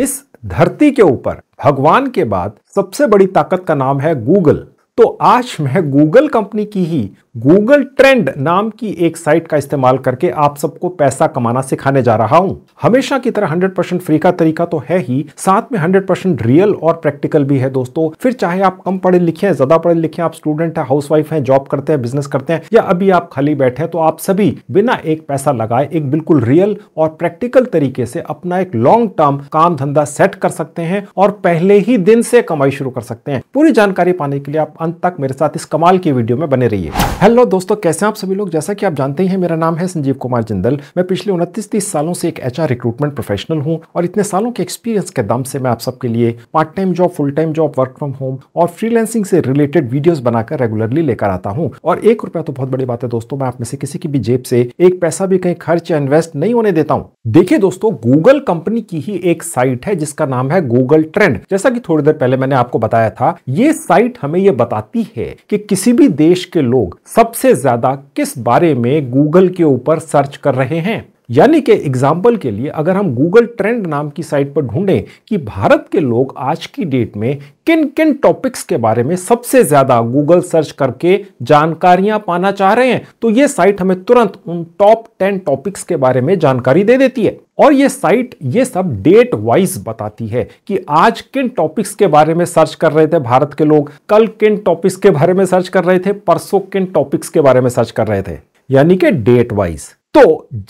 इस धरती के ऊपर भगवान के बाद सबसे बड़ी ताकत का नाम है गूगल तो आज मैं गूगल कंपनी की ही गूगल ट्रेंड नाम की एक साइट का इस्तेमाल करके आप सबको पैसा कमाना सिखाने जा रहा हूं हमेशा की तरह 100 परसेंट फ्री का तरीका तो है ही साथ में 100 परसेंट रियल और प्रैक्टिकल भी है दोस्तों फिर चाहे आप कम पढ़े लिखे हैं ज्यादा पढ़े लिखे आप स्टूडेंट हैं हाउसवाइफ है जॉब करते हैं बिजनेस करते हैं या अभी आप खाली बैठे हैं तो आप सभी बिना एक पैसा लगाए एक बिल्कुल रियल और प्रैक्टिकल तरीके से अपना एक लॉन्ग टर्म काम धंधा सेट कर सकते हैं और पहले ही दिन से कमाई शुरू कर सकते हैं पूरी जानकारी पाने के लिए आप अंत तक मेरे साथ इस कमाल की वीडियो में बने रहिए हेलो दोस्तों कैसे आप सभी लोग जैसा कि आप जानते ही हैं मेरा नाम है संजीव कुमार जिंदल मैं पिछले उनतीस तीस सालों से एक एच रिक्रूटमेंट प्रोफेशनल हूँ और इतने सालों के एक्सपीरियंस के दम से मैं आप सबके लिए part time job full time job work from home और फ्रीलैंसिंग से रिलेटेड वीडियोज बनाकर रेगुलरली लेकर आता हूँ और एक रुपया तो बहुत बड़ी बात है दोस्तों मैं आप में से किसी की भी जेब से एक पैसा भी कहीं खर्च या इन्वेस्ट नहीं होने देता हूँ देखिए दोस्तों गूगल कंपनी की ही एक साइट है जिसका नाम है गूगल ट्रेंड जैसा कि थोड़ी देर पहले मैंने आपको बताया था ये साइट हमें ये बता बताती है कि किसी भी देश के लोग सबसे ज्यादा किस बारे में गूगल के ऊपर सर्च कर रहे हैं यानी कि एग्जाम्पल के लिए अगर हम गूगल ट्रेंड नाम की साइट पर ढूंढें कि भारत के लोग आज की डेट में किन किन टॉपिक्स के बारे में सबसे ज़्यादा गूगल सर्च करके जानकारियां पाना चाह रहे हैं तो ये साइट हमें तुरंत उन टॉप टेन टॉपिक्स के बारे में जानकारी दे देती है और ये साइट ये सब डेट वाइज बताती है कि आज किन टॉपिक्स के बारे में सर्च कर रहे थे भारत के लोग कल किन टॉपिक्स के बारे में सर्च कर रहे थे परसों किन टॉपिक्स के बारे में सर्च कर रहे थे यानी कि डेट वाइज तो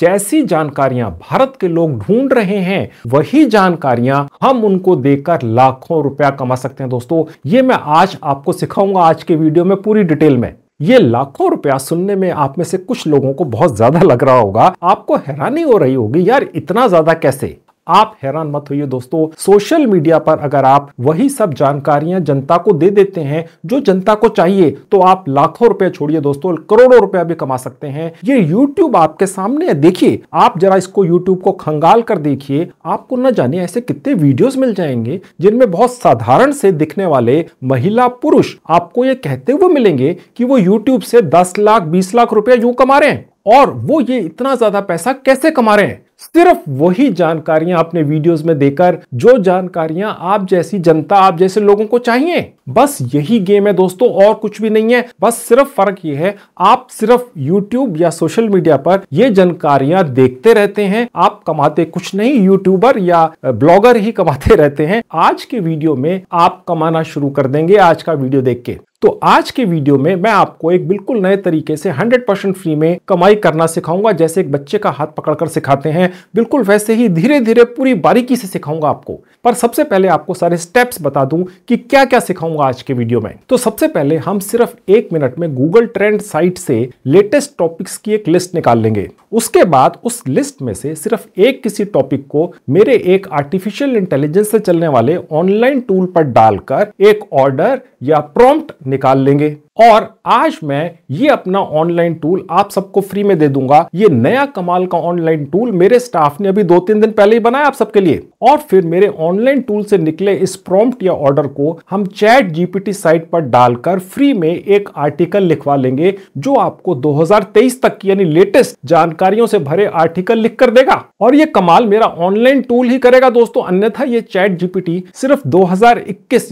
जैसी जानकारियां भारत के लोग ढूंढ रहे हैं वही जानकारियां हम उनको देकर लाखों रुपया कमा सकते हैं दोस्तों ये मैं आज आपको सिखाऊंगा आज के वीडियो में पूरी डिटेल में ये लाखों रुपया सुनने में आप में से कुछ लोगों को बहुत ज्यादा लग रहा होगा आपको हैरानी हो रही होगी यार इतना ज्यादा कैसे आप हैरान मत होइए दोस्तों सोशल मीडिया पर अगर आप वही सब जानकारियां जनता को दे देते हैं जो जनता को चाहिए तो आप लाखों रुपए छोड़िए दोस्तों करोड़ों रुपया भी कमा सकते हैं ये यूट्यूब आपके सामने है देखिए आप जरा इसको यूट्यूब को खंगाल कर देखिए आपको न जाने ऐसे कितने वीडियोस मिल जाएंगे जिनमें बहुत साधारण से दिखने वाले महिला पुरुष आपको ये कहते हुए मिलेंगे कि वो यूट्यूब से दस लाख बीस लाख रुपया यूं कमा रहे हैं और वो ये इतना ज्यादा पैसा कैसे कमा रहे हैं सिर्फ वही जानकारियां अपने वीडियोस में देकर जो जानकारियां आप जैसी जनता आप जैसे लोगों को चाहिए बस यही गेम है दोस्तों और कुछ भी नहीं है बस सिर्फ फर्क ये है आप सिर्फ YouTube या सोशल मीडिया पर ये जानकारियां देखते रहते हैं आप कमाते कुछ नहीं यूट्यूबर या ब्लॉगर ही कमाते रहते हैं आज के वीडियो में आप कमाना शुरू कर देंगे आज का वीडियो देख के तो आज के वीडियो में मैं आपको एक बिल्कुल नए तरीके से 100 परसेंट फ्री में कमाई करना सिखाऊंगा जैसे एक बच्चे का हाथ पकड़कर सिखाते हैं बिल्कुल वैसे ही धीरे धीरे पूरी बारीकी से सिखाऊंगा आपको पर सबसे पहले आपको सारे स्टेप्स बता दूं कि क्या क्या सिखाऊंगा आज के वीडियो में तो सबसे पहले हम सिर्फ एक मिनट में गूगल ट्रेंड साइट से लेटेस्ट टॉपिक्स की एक लिस्ट निकाल लेंगे उसके बाद उस लिस्ट में से सिर्फ एक किसी टॉपिक को मेरे एक आर्टिफिशियल इंटेलिजेंस से चलने वाले ऑनलाइन टूल पर डालकर एक ऑर्डर या प्रॉम्प्ट निकाल लेंगे और आज मैं ये अपना ऑनलाइन टूल आप सबको फ्री में दे दूंगा ये नया कमाल का ऑनलाइन टूल मेरे स्टाफ ने अभी दो तीन दिन पहले ही बनाया आप सबके लिए और फिर मेरे ऑनलाइन टूल से निकले इस प्रॉम्प्ट या ऑर्डर को हम चैट जीपीटी साइट पर डालकर फ्री में एक आर्टिकल लिखवा लेंगे जो आपको 2023 तक की यानी लेटेस्ट जानकारियों से भरे आर्टिकल लिख कर देगा और ये कमाल मेरा ऑनलाइन टूल ही करेगा दोस्तों अन्यथा ये चैट जीपीटी सिर्फ दो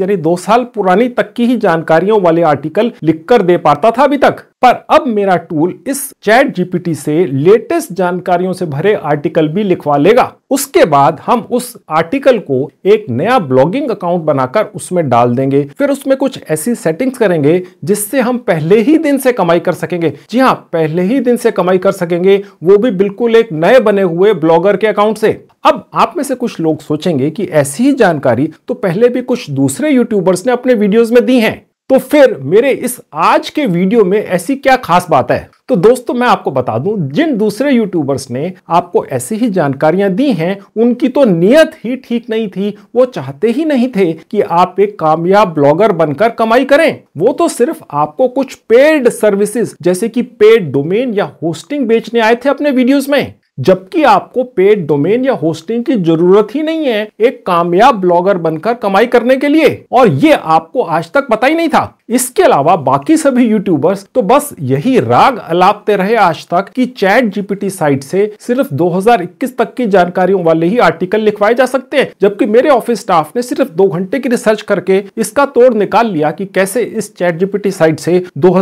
यानी दो साल पुरानी तक की ही जानकारियों वाले आर्टिकल लिख कर दे पाता था अभी तक पर अब मेरा टूल इस चैट जीपीटी से लेटेस्ट जानकारियों से भरे आर्टिकल भी लिखवा लेगा उसके बाद हम उस आर्टिकल को एक नया ब्लॉगिंग अकाउंट बनाकर उसमें डाल देंगे फिर उसमें कुछ ऐसी सेटिंग्स करेंगे जिससे हम पहले ही दिन से कमाई कर सकेंगे जी हाँ पहले ही दिन से कमाई कर सकेंगे वो भी बिल्कुल एक नए बने हुए ब्लॉगर के अकाउंट से अब आप में से कुछ लोग सोचेंगे कि ऐसी ही जानकारी तो पहले भी कुछ दूसरे यूट्यूबर्स ने अपने वीडियोज में दी हैं तो फिर मेरे इस आज के वीडियो में ऐसी क्या खास बात है तो दोस्तों मैं आपको बता दूं जिन दूसरे यूट्यूबर्स ने आपको ऐसी ही जानकारियां दी हैं उनकी तो नियत ही ठीक नहीं थी वो चाहते ही नहीं थे कि आप एक कामयाब ब्लॉगर बनकर कमाई करें वो तो सिर्फ आपको कुछ पेड सर्विसेज जैसे कि पेड डोमेन या होस्टिंग बेचने आए थे अपने वीडियोज में जबकि आपको पेड डोमेन या होस्टिंग की जरूरत ही नहीं है एक कामयाब ब्लॉगर बनकर कमाई करने के लिए और ये आपको आज तक पता ही नहीं था इसके अलावा बाकी सभी यूट्यूबर्स तो बस यही राग अलापते रहे आज तक कि चैट जीपीटी साइट से सिर्फ 2021 तक की जानकारियों वाले ही आर्टिकल लिखवाए जा सकते हैं जबकि मेरे ऑफिस स्टाफ ने सिर्फ दो घंटे की रिसर्च करके इसका तोड़ निकाल लिया की कैसे इस चैट जीपीटी साइट से दो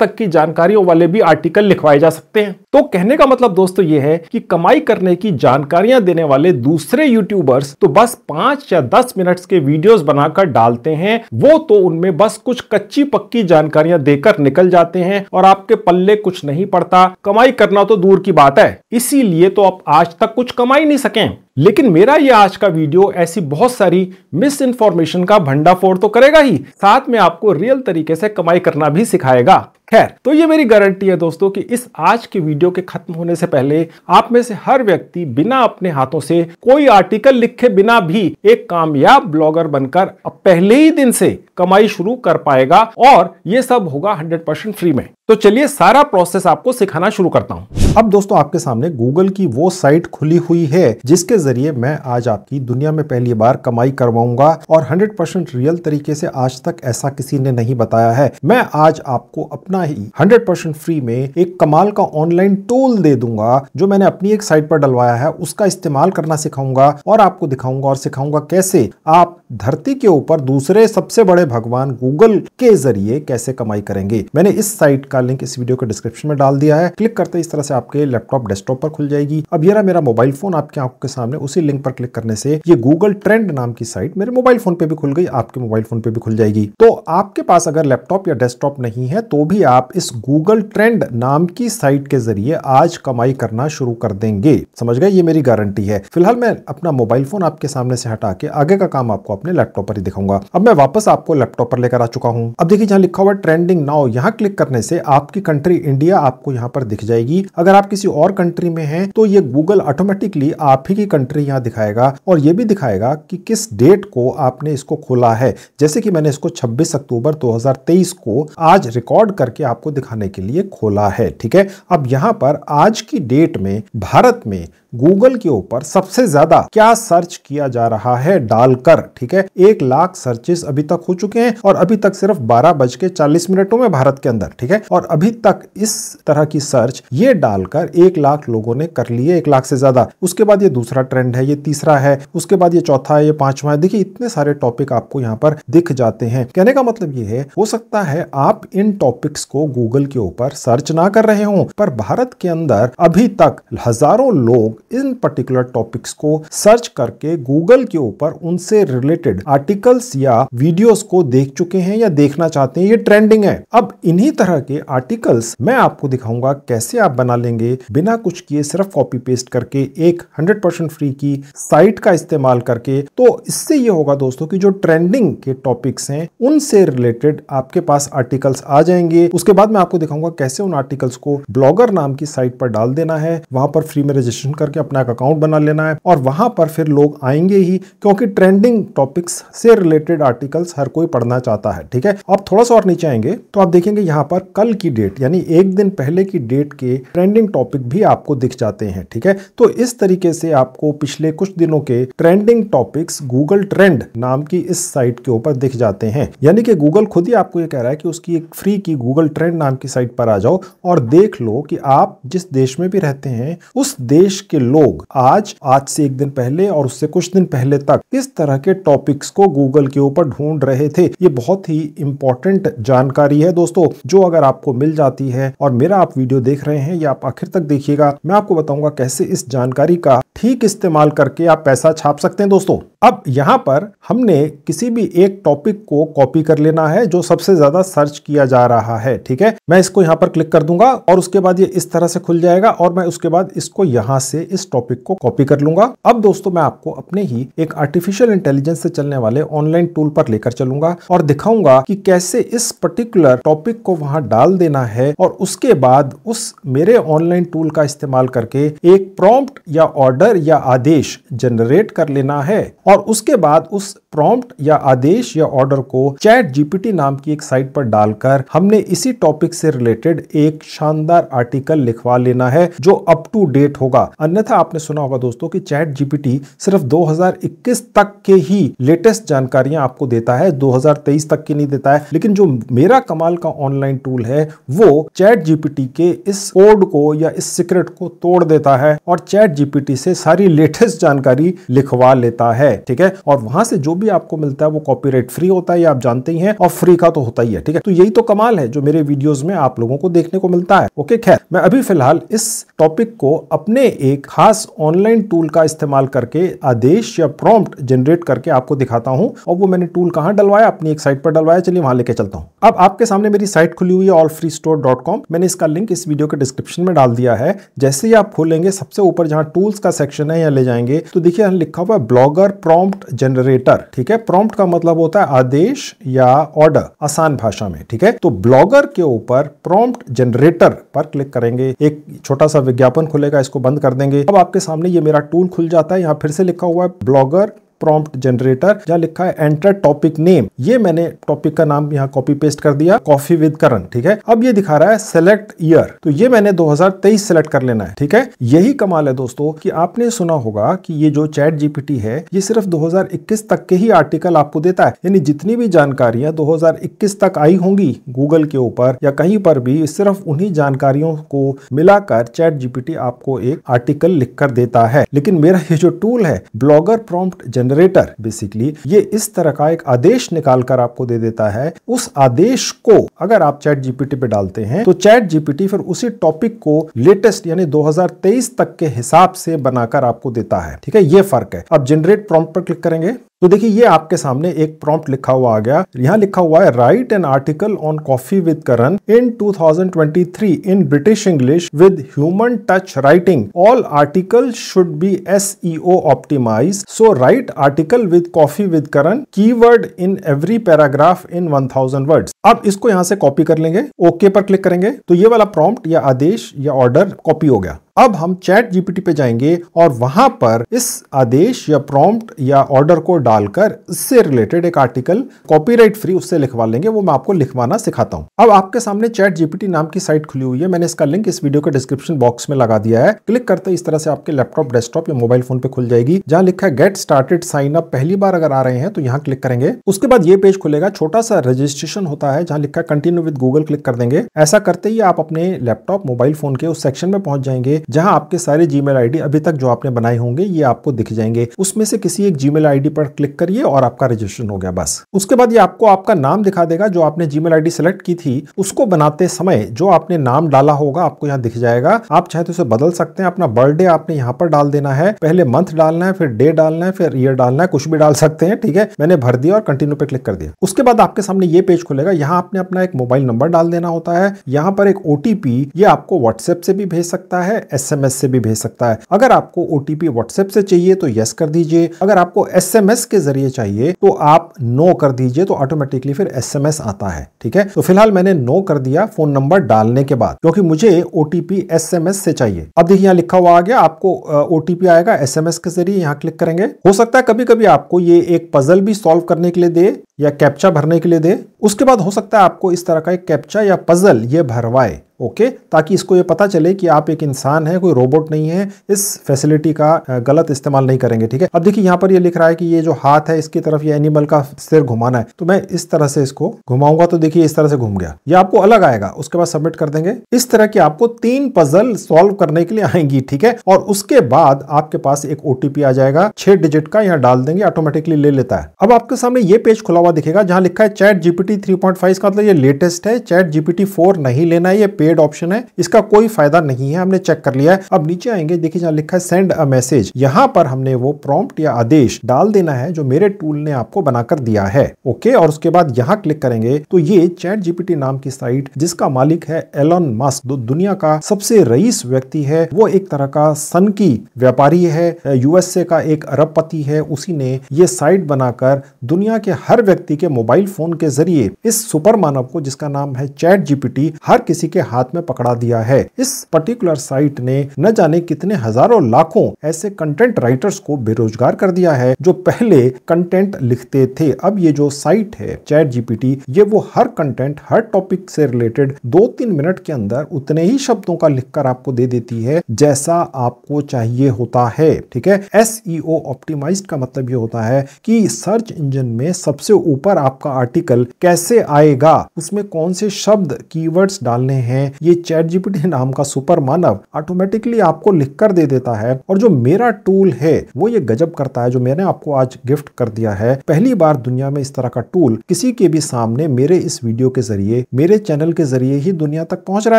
तक की जानकारियों वाले भी आर्टिकल लिखवाए जा सकते हैं तो कहने का मतलब दोस्तों ये है कि कमाई करने की जानकारियां देने वाले दूसरे यूट्यूबर्स तो बस पांच या दस मिनट्स के वीडियोस बनाकर डालते हैं वो तो उनमें बस कुछ कच्ची पक्की जानकारियां देकर निकल जाते हैं और आपके पल्ले कुछ नहीं पड़ता कमाई करना तो दूर की बात है इसीलिए तो आप आज तक कुछ कमाई नहीं सके लेकिन मेरा ये आज का वीडियो ऐसी बहुत सारी मिस इन्फॉर्मेशन का भंडाफोड़ तो करेगा ही साथ में आपको रियल तरीके से कमाई करना भी सिखाएगा खैर तो ये मेरी गारंटी है दोस्तों कि इस आज के वीडियो के खत्म होने से पहले आप में से हर व्यक्ति बिना अपने हाथों से कोई आर्टिकल लिखे बिना भी एक कामयाब ब्लॉगर बनकर पहले ही दिन से कमाई शुरू कर पाएगा और ये सब होगा 100% फ्री में तो चलिए सारा प्रोसेस आपको सिखाना शुरू करता हूँ अब दोस्तों आपके सामने गूगल की वो साइट खुली हुई है जिसके जरिए मैं आज आपकी दुनिया में पहली बार कमाई करवाऊंगा और 100 परसेंट रियल तरीके से आज तक ऐसा किसी ने नहीं बताया है मैं आज आपको अपना ही 100 परसेंट फ्री में एक कमाल का ऑनलाइन टूल दे दूंगा जो मैंने अपनी एक साइट पर डलवाया है उसका इस्तेमाल करना सिखाऊंगा और आपको दिखाऊंगा और सिखाऊंगा कैसे आप धरती के ऊपर दूसरे सबसे बड़े भगवान गूगल के जरिए कैसे कमाई करेंगे मैंने इस साइट का का लिंक इस वीडियो के डिस्क्रिप्शन में डाल दिया है क्लिक करते इस तरह से आपके लैपटॉप डेस्कटॉप पर खुल जाएगी अब ये मेरा मोबाइल फोन आपके आंखों के सामने उसी लिंक पर क्लिक करने से ये गूगल ट्रेंड नाम की साइट मेरे मोबाइल फोन पे भी खुल गई आपके मोबाइल फोन पे भी खुल जाएगी तो आपके पास अगर लैपटॉप या डेस्कटॉप नहीं है तो भी आप इस गूगल ट्रेंड नाम की साइट के जरिए आज कमाई करना शुरू कर देंगे समझ गए ये मेरी गारंटी है फिलहाल मैं अपना मोबाइल फोन आपके सामने से हटा के आगे का काम आपको अपने लैपटॉप पर ही दिखाऊंगा अब मैं वापस आपको लैपटॉप पर लेकर आ चुका हूँ अब देखिए जहाँ लिखा हुआ ट्रेंडिंग नाउ यहाँ क्लिक करने से आपकी कंट्री इंडिया आपको यहाँ पर दिख जाएगी अगर आप किसी और कंट्री में हैं तो ये गूगल ऑटोमेटिकली आप ही की कंट्री यहाँ दिखाएगा और ये भी दिखाएगा कि किस डेट को आपने इसको खोला है जैसे कि मैंने इसको 26 अक्टूबर 2023 को आज रिकॉर्ड करके आपको दिखाने के लिए खोला है ठीक है अब यहाँ पर आज की डेट में भारत में गूगल के ऊपर सबसे ज्यादा क्या सर्च किया जा रहा है डालकर ठीक है एक लाख सर्चेस अभी तक हो चुके हैं और अभी तक सिर्फ बारह बज के चालीस मिनटों में भारत के अंदर ठीक है और अभी तक इस तरह की सर्च ये डालकर एक लाख लोगों ने कर लिए एक लाख से ज्यादा उसके बाद ये दूसरा ट्रेंड है ये तीसरा है उसके बाद ये चौथा है ये पांचवा है देखिए इतने सारे टॉपिक आपको यहाँ पर दिख जाते हैं कहने का मतलब ये है हो सकता है आप इन टॉपिक्स को गूगल के ऊपर सर्च ना कर रहे हो पर भारत के अंदर अभी तक हजारों लोग इन पर्टिकुलर टॉपिक्स को सर्च करके गूगल के ऊपर उनसे रिलेटेड आर्टिकल्स या वीडियोस को देख चुके हैं या देखना चाहते हैं ये ट्रेंडिंग है अब इन्हीं तरह के आर्टिकल्स मैं आपको दिखाऊंगा कैसे आप बना लेंगे बिना कुछ किए सिर्फ कॉपी पेस्ट करके एक हंड्रेड फ्री की साइट का इस्तेमाल करके तो इससे ये होगा दोस्तों की जो ट्रेंडिंग के टॉपिक्स हैं उनसे रिलेटेड आपके पास आर्टिकल्स आ जाएंगे उसके बाद मैं आपको दिखाऊंगा कैसे उन आर्टिकल्स को ब्लॉगर नाम की साइट पर डाल देना है वहां पर फ्री में रजिस्ट्रेशन कर करके अपना एक अकाउंट बना लेना है और वहां पर फिर लोग आएंगे ही क्योंकि ट्रेंडिंग टॉपिक्स से रिलेटेड आर्टिकल्स हर कोई पढ़ना चाहता है ठीक है आप थोड़ा सा और नीचे आएंगे तो आप देखेंगे यहाँ पर कल की डेट यानी एक दिन पहले की डेट के ट्रेंडिंग टॉपिक भी आपको दिख जाते हैं ठीक है तो इस तरीके से आपको पिछले कुछ दिनों के ट्रेंडिंग टॉपिक्स गूगल ट्रेंड नाम की इस साइट के ऊपर दिख जाते हैं यानी कि गूगल खुद ही आपको ये कह रहा है कि उसकी एक फ्री की गूगल ट्रेंड नाम की साइट पर आ जाओ और देख लो कि आप जिस देश में भी रहते हैं उस देश के लोग आज आज से एक दिन पहले और उससे कुछ दिन पहले तक किस तरह के टॉपिक्स को गूगल के ऊपर ढूंढ रहे थे ये बहुत ही इंपॉर्टेंट जानकारी है दोस्तों जो अगर आपको मिल जाती है और मेरा आप वीडियो देख रहे हैं या आप आखिर तक देखिएगा मैं आपको बताऊंगा कैसे इस जानकारी का ठीक इस्तेमाल करके आप पैसा छाप सकते हैं दोस्तों अब यहाँ पर हमने किसी भी एक टॉपिक को कॉपी कर लेना है जो सबसे ज्यादा सर्च किया जा रहा है ठीक है मैं इसको यहाँ पर क्लिक कर दूंगा और उसके बाद ये इस तरह से खुल जाएगा और मैं उसके बाद इसको यहाँ से इस टॉपिक को कॉपी कर लूंगा अब दोस्तों मैं आपको अपने ही एक आर्टिफिशियल इंटेलिजेंस से चलने वाले ऑनलाइन टूल पर लेकर चलूंगा और दिखाऊंगा कि कैसे इस पर्टिकुलर टॉपिक को वहां डाल देना है और उसके बाद उस मेरे ऑनलाइन टूल का इस्तेमाल करके एक प्रॉम्प्ट या ऑर्डर या आदेश जनरेट कर लेना है और उसके बाद उस प्रॉम्प्ट या आदेश या ऑर्डर को चैट जीपीटी नाम की एक साइट पर डालकर हमने इसी टॉपिक से रिलेटेड एक शानदार आर्टिकल लिखवा लेना है जो अप टू डेट होगा अन्य अन्यथा आपने सुना होगा दोस्तों कि चैट जीपीटी सिर्फ 2021 तक के ही लेटेस्ट जानकारियां आपको देता है 2023 तक की नहीं देता है लेकिन जो मेरा कमाल का ऑनलाइन टूल है वो चैट जीपीटी के इस कोड को या इस सीक्रेट को तोड़ देता है और चैट जीपीटी से सारी लेटेस्ट जानकारी लिखवा लेता है ठीक है और वहां से जो भी आपको मिलता है वो कॉपीराइट फ्री होता है ये आप जानते ही हैं और फ्री का तो होता ही है ठीक है तो यही तो कमाल है जो मेरे वीडियोस में आप लोगों को देखने को मिलता है ओके खैर मैं अभी फिलहाल इस टॉपिक को अपने एक एक खास ऑनलाइन टूल का इस्तेमाल करके आदेश या प्रॉम्प्ट जनरेट करके आपको दिखाता हूं और वो मैंने टूल कहां डलवाया अपनी एक साइट पर डलवाया चलिए वहां लेके चलता हूं अब आपके सामने मेरी साइट खुली हुई है all free store dot com मैंने इसका लिंक इस वीडियो के डिस्क्रिप्शन में डाल दिया है जैसे ही आप खोलेंगे सबसे ऊपर जहां टूल्स का सेक्शन है या ले जाएंगे तो देखिए यहां लिखा हुआ है ब्लॉगर प्रॉम्प्ट जनरेटर ठीक है प्रॉम्प्ट का मतलब होता है आदेश या ऑर्डर आसान भाषा में ठीक है तो ब्लॉगर के ऊपर प्रॉम्प्ट जनरेटर पर क्लिक करेंगे एक छोटा सा विज्ञापन खुलेगा इसको बंद कर देंगे जाएंगे अब आपके सामने ये मेरा टूल खुल जाता है यहाँ फिर से लिखा हुआ है ब्लॉगर प्रॉम्प्ट जनरेटर जहां लिखा है एंटर टॉपिक नेम ये मैंने टॉपिक का नाम यहाँ कॉपी पेस्ट कर दिया कॉफी विद करण ठीक है अब ये दिखा रहा है सेलेक्ट ईयर तो ये मैंने 2023 सेलेक्ट कर लेना है ठीक है यही कमाल है दोस्तों कि आपने सुना होगा कि ये जो चैट जीपीटी है ये सिर्फ 2021 तक के ही आर्टिकल आपको देता है यानी जितनी भी जानकारियां 2021 तक आई होंगी गूगल के ऊपर या कहीं पर भी सिर्फ उन्हीं जानकारियों को मिलाकर चैट जीपीटी आपको एक आर्टिकल लिखकर देता है लेकिन मेरा ये जो टूल है blogger prompt generator generator basically ये इस तरह का एक आदेश निकाल कर आपको दे देता है उस आदेश को अगर आप चैट जीपीटी पे डालते हैं तो चैट जीपीटी फिर उसी टॉपिक को लेटेस्ट यानी 2023 तक के हिसाब से बनाकर आपको देता है ठीक है ये फर्क है अब जनरेट प्रॉम्प्ट पर क्लिक करेंगे तो देखिए ये आपके सामने एक प्रॉम्प्ट लिखा हुआ आ गया यहाँ लिखा हुआ है write an article on coffee with Karan in 2023 in British English with human touch writing all article should be S E O optimise so write article with coffee with Karan keyword in every paragraph in 1000 word अब इसको यहाँ से copy कर लेंगे okay okay पर click करेंगे तो ये वाला प्रॉम्प्ट या आदेश या ऑर्डर कॉपी हो गया अब हम चैट जीपीटी पे जाएंगे और वहां पर इस आदेश या प्रॉम्प्ट या ऑर्डर को डालकर इससे रिलेटेड एक आर्टिकल कॉपीराइट फ्री उससे लिखवा लेंगे वो मैं आपको लिखवाना सिखाता हूं अब आपके सामने चैट जीपीटी नाम की साइट खुली हुई है मैंने इसका लिंक इस वीडियो के डिस्क्रिप्शन बॉक्स में लगा दिया है क्लिक करते इस तरह से आपके लैपटॉप डेस्कटॉप या मोबाइल फोन पे खुल जाएगी जहां लिखा है गेट स्टार्टेड साइन अप पहली बार अगर आ रहे हैं तो यहाँ क्लिक करेंगे उसके बाद ये पेज खुलेगा छोटा सा रजिस्ट्रेशन होता है जहां लिखा है कंटिन्यू विद गूगल क्लिक कर देंगे ऐसा करते ही आप अपने लैपटॉप मोबाइल फोन के उस सेक्शन में पहुंच जाएंगे जहां आपके सारे जीमेल आईडी अभी तक जो आपने बनाए होंगे ये आपको दिख जाएंगे उसमें से किसी एक जीमेल आईडी पर क्लिक करिए और आपका रजिस्ट्रेशन हो गया बस उसके बाद ये आपको आपका नाम दिखा देगा जो आपने जीमेल आईडी सेलेक्ट की थी उसको बनाते समय जो आपने नाम डाला होगा आपको यहाँ दिख जाएगा आप चाहे तो उसे बदल सकते हैं अपना बर्थडे आपने यहाँ पर डाल देना है पहले मंथ डालना है फिर डे डालना है फिर ईयर डालना है कुछ भी डाल सकते हैं ठीक है मैंने भर दिया और कंटिन्यू पे क्लिक कर दिया उसके बाद आपके सामने ये पेज खुलेगा यहाँ आपने अपना एक मोबाइल नंबर डाल देना होता है यहाँ पर एक ओटीपी ये आपको व्हाट्सएप से भी भेज सकता है एसएमएस से भी भेज सकता है अगर आपको ओटीपी व्हाट्सएप से चाहिए तो यस कर दीजिए अगर आपको एसएमएस के जरिए चाहिए तो आप नो कर दीजिए तो ऑटोमेटिकली फिर एसएमएस आता है ठीक है तो फिलहाल मैंने नो कर दिया फोन नंबर डालने के बाद क्योंकि मुझे ओटीपी एसएमएस से चाहिए अब देखिए यहाँ लिखा हुआ आ गया आपको ओटीपी आएगा एसएमएस के जरिए यहाँ क्लिक करेंगे हो सकता है कभी कभी आपको ये एक पजल भी सोल्व करने के लिए दे या कैप्चा भरने के लिए दे उसके बाद हो सकता है आपको इस तरह का एक कैप्चा या पजल ये भरवाए ओके ताकि इसको ये पता चले कि आप एक इंसान हैं कोई रोबोट नहीं है इस फैसिलिटी का गलत इस्तेमाल नहीं करेंगे ठीक है अब देखिए यहाँ पर ये लिख रहा है कि ये जो हाथ है इसकी तरफ ये एनिमल का सिर घुमाना है तो मैं इस तरह से इसको घुमाऊंगा तो देखिए इस तरह से घूम गया ये आपको अलग आएगा उसके बाद सबमिट कर देंगे इस तरह की आपको तीन पजल सॉल्व करने के लिए आएंगी ठीक है और उसके बाद आपके पास एक ओटीपी आ जाएगा छह डिजिट का यहाँ डाल देंगे ऑटोमेटिकली ले लेता है अब आपके सामने ये पेज खुला हुआ दिखेगा जहाँ लिखा है chat GPT three point five का मतलब ये लेटेस्ट है चैट जीपीटी फोर नहीं लेना है ये पेड ऑप्शन है इसका कोई फायदा नहीं है हमने चेक कर लिया है अब नीचे आएंगे देखिए जहां लिखा है सेंड अ मैसेज यहाँ पर हमने वो प्रॉम्प्ट या आदेश डाल देना है जो मेरे टूल ने आपको बनाकर दिया है ओके और उसके बाद यहाँ क्लिक करेंगे तो ये चैट जीपीटी नाम की साइट जिसका मालिक है एलोन मस्क जो दुनिया का सबसे रईस व्यक्ति है वो एक तरह का सन की व्यापारी है यूएसए का एक अरबपति है उसी ने ये साइट बनाकर दुनिया के हर व्यक्ति के मोबाइल फोन के जरिए इस सुपर मानव को जिसका नाम है चैट जीपीटी हर किसी के हाथ हाथ में पकड़ा दिया है इस पर्टिकुलर साइट ने न जाने कितने हजारों लाखों ऐसे कंटेंट राइटर्स को बेरोजगार कर दिया है जो पहले कंटेंट लिखते थे अब ये जो साइट है चैट जीपीटी ये वो हर कंटेंट हर टॉपिक से रिलेटेड दो तीन मिनट के अंदर उतने ही शब्दों का लिखकर आपको दे देती है जैसा आपको चाहिए होता है ठीक है एस ऑप्टिमाइज्ड e का मतलब ये होता है कि सर्च इंजन में सबसे ऊपर आपका आर्टिकल कैसे आएगा उसमें कौन से शब्द कीवर्ड्स डालने हैं में ये चैट जीपीटी नाम का सुपर मानव ऑटोमेटिकली आपको लिख कर दे देता है और जो मेरा टूल है वो ये गजब करता है जो मैंने आपको आज गिफ्ट कर दिया है पहली बार दुनिया में इस तरह का टूल किसी के भी सामने मेरे इस वीडियो के जरिए मेरे चैनल के जरिए ही दुनिया तक पहुंच रहा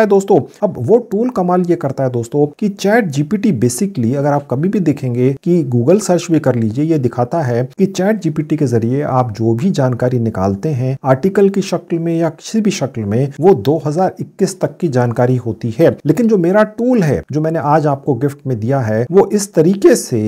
है दोस्तों अब वो टूल कमाल ये करता है दोस्तों कि चैट जीपीटी बेसिकली अगर आप कभी भी देखेंगे कि गूगल सर्च भी कर लीजिए ये दिखाता है कि चैट जीपीटी के जरिए आप जो भी जानकारी निकालते हैं आर्टिकल की शक्ल में या किसी भी शक्ल में वो 2021 तक तक की जानकारी होती है लेकिन जो मेरा टूल है जो मैंने आज आपको गिफ्ट में दिया है वो इस तरीके से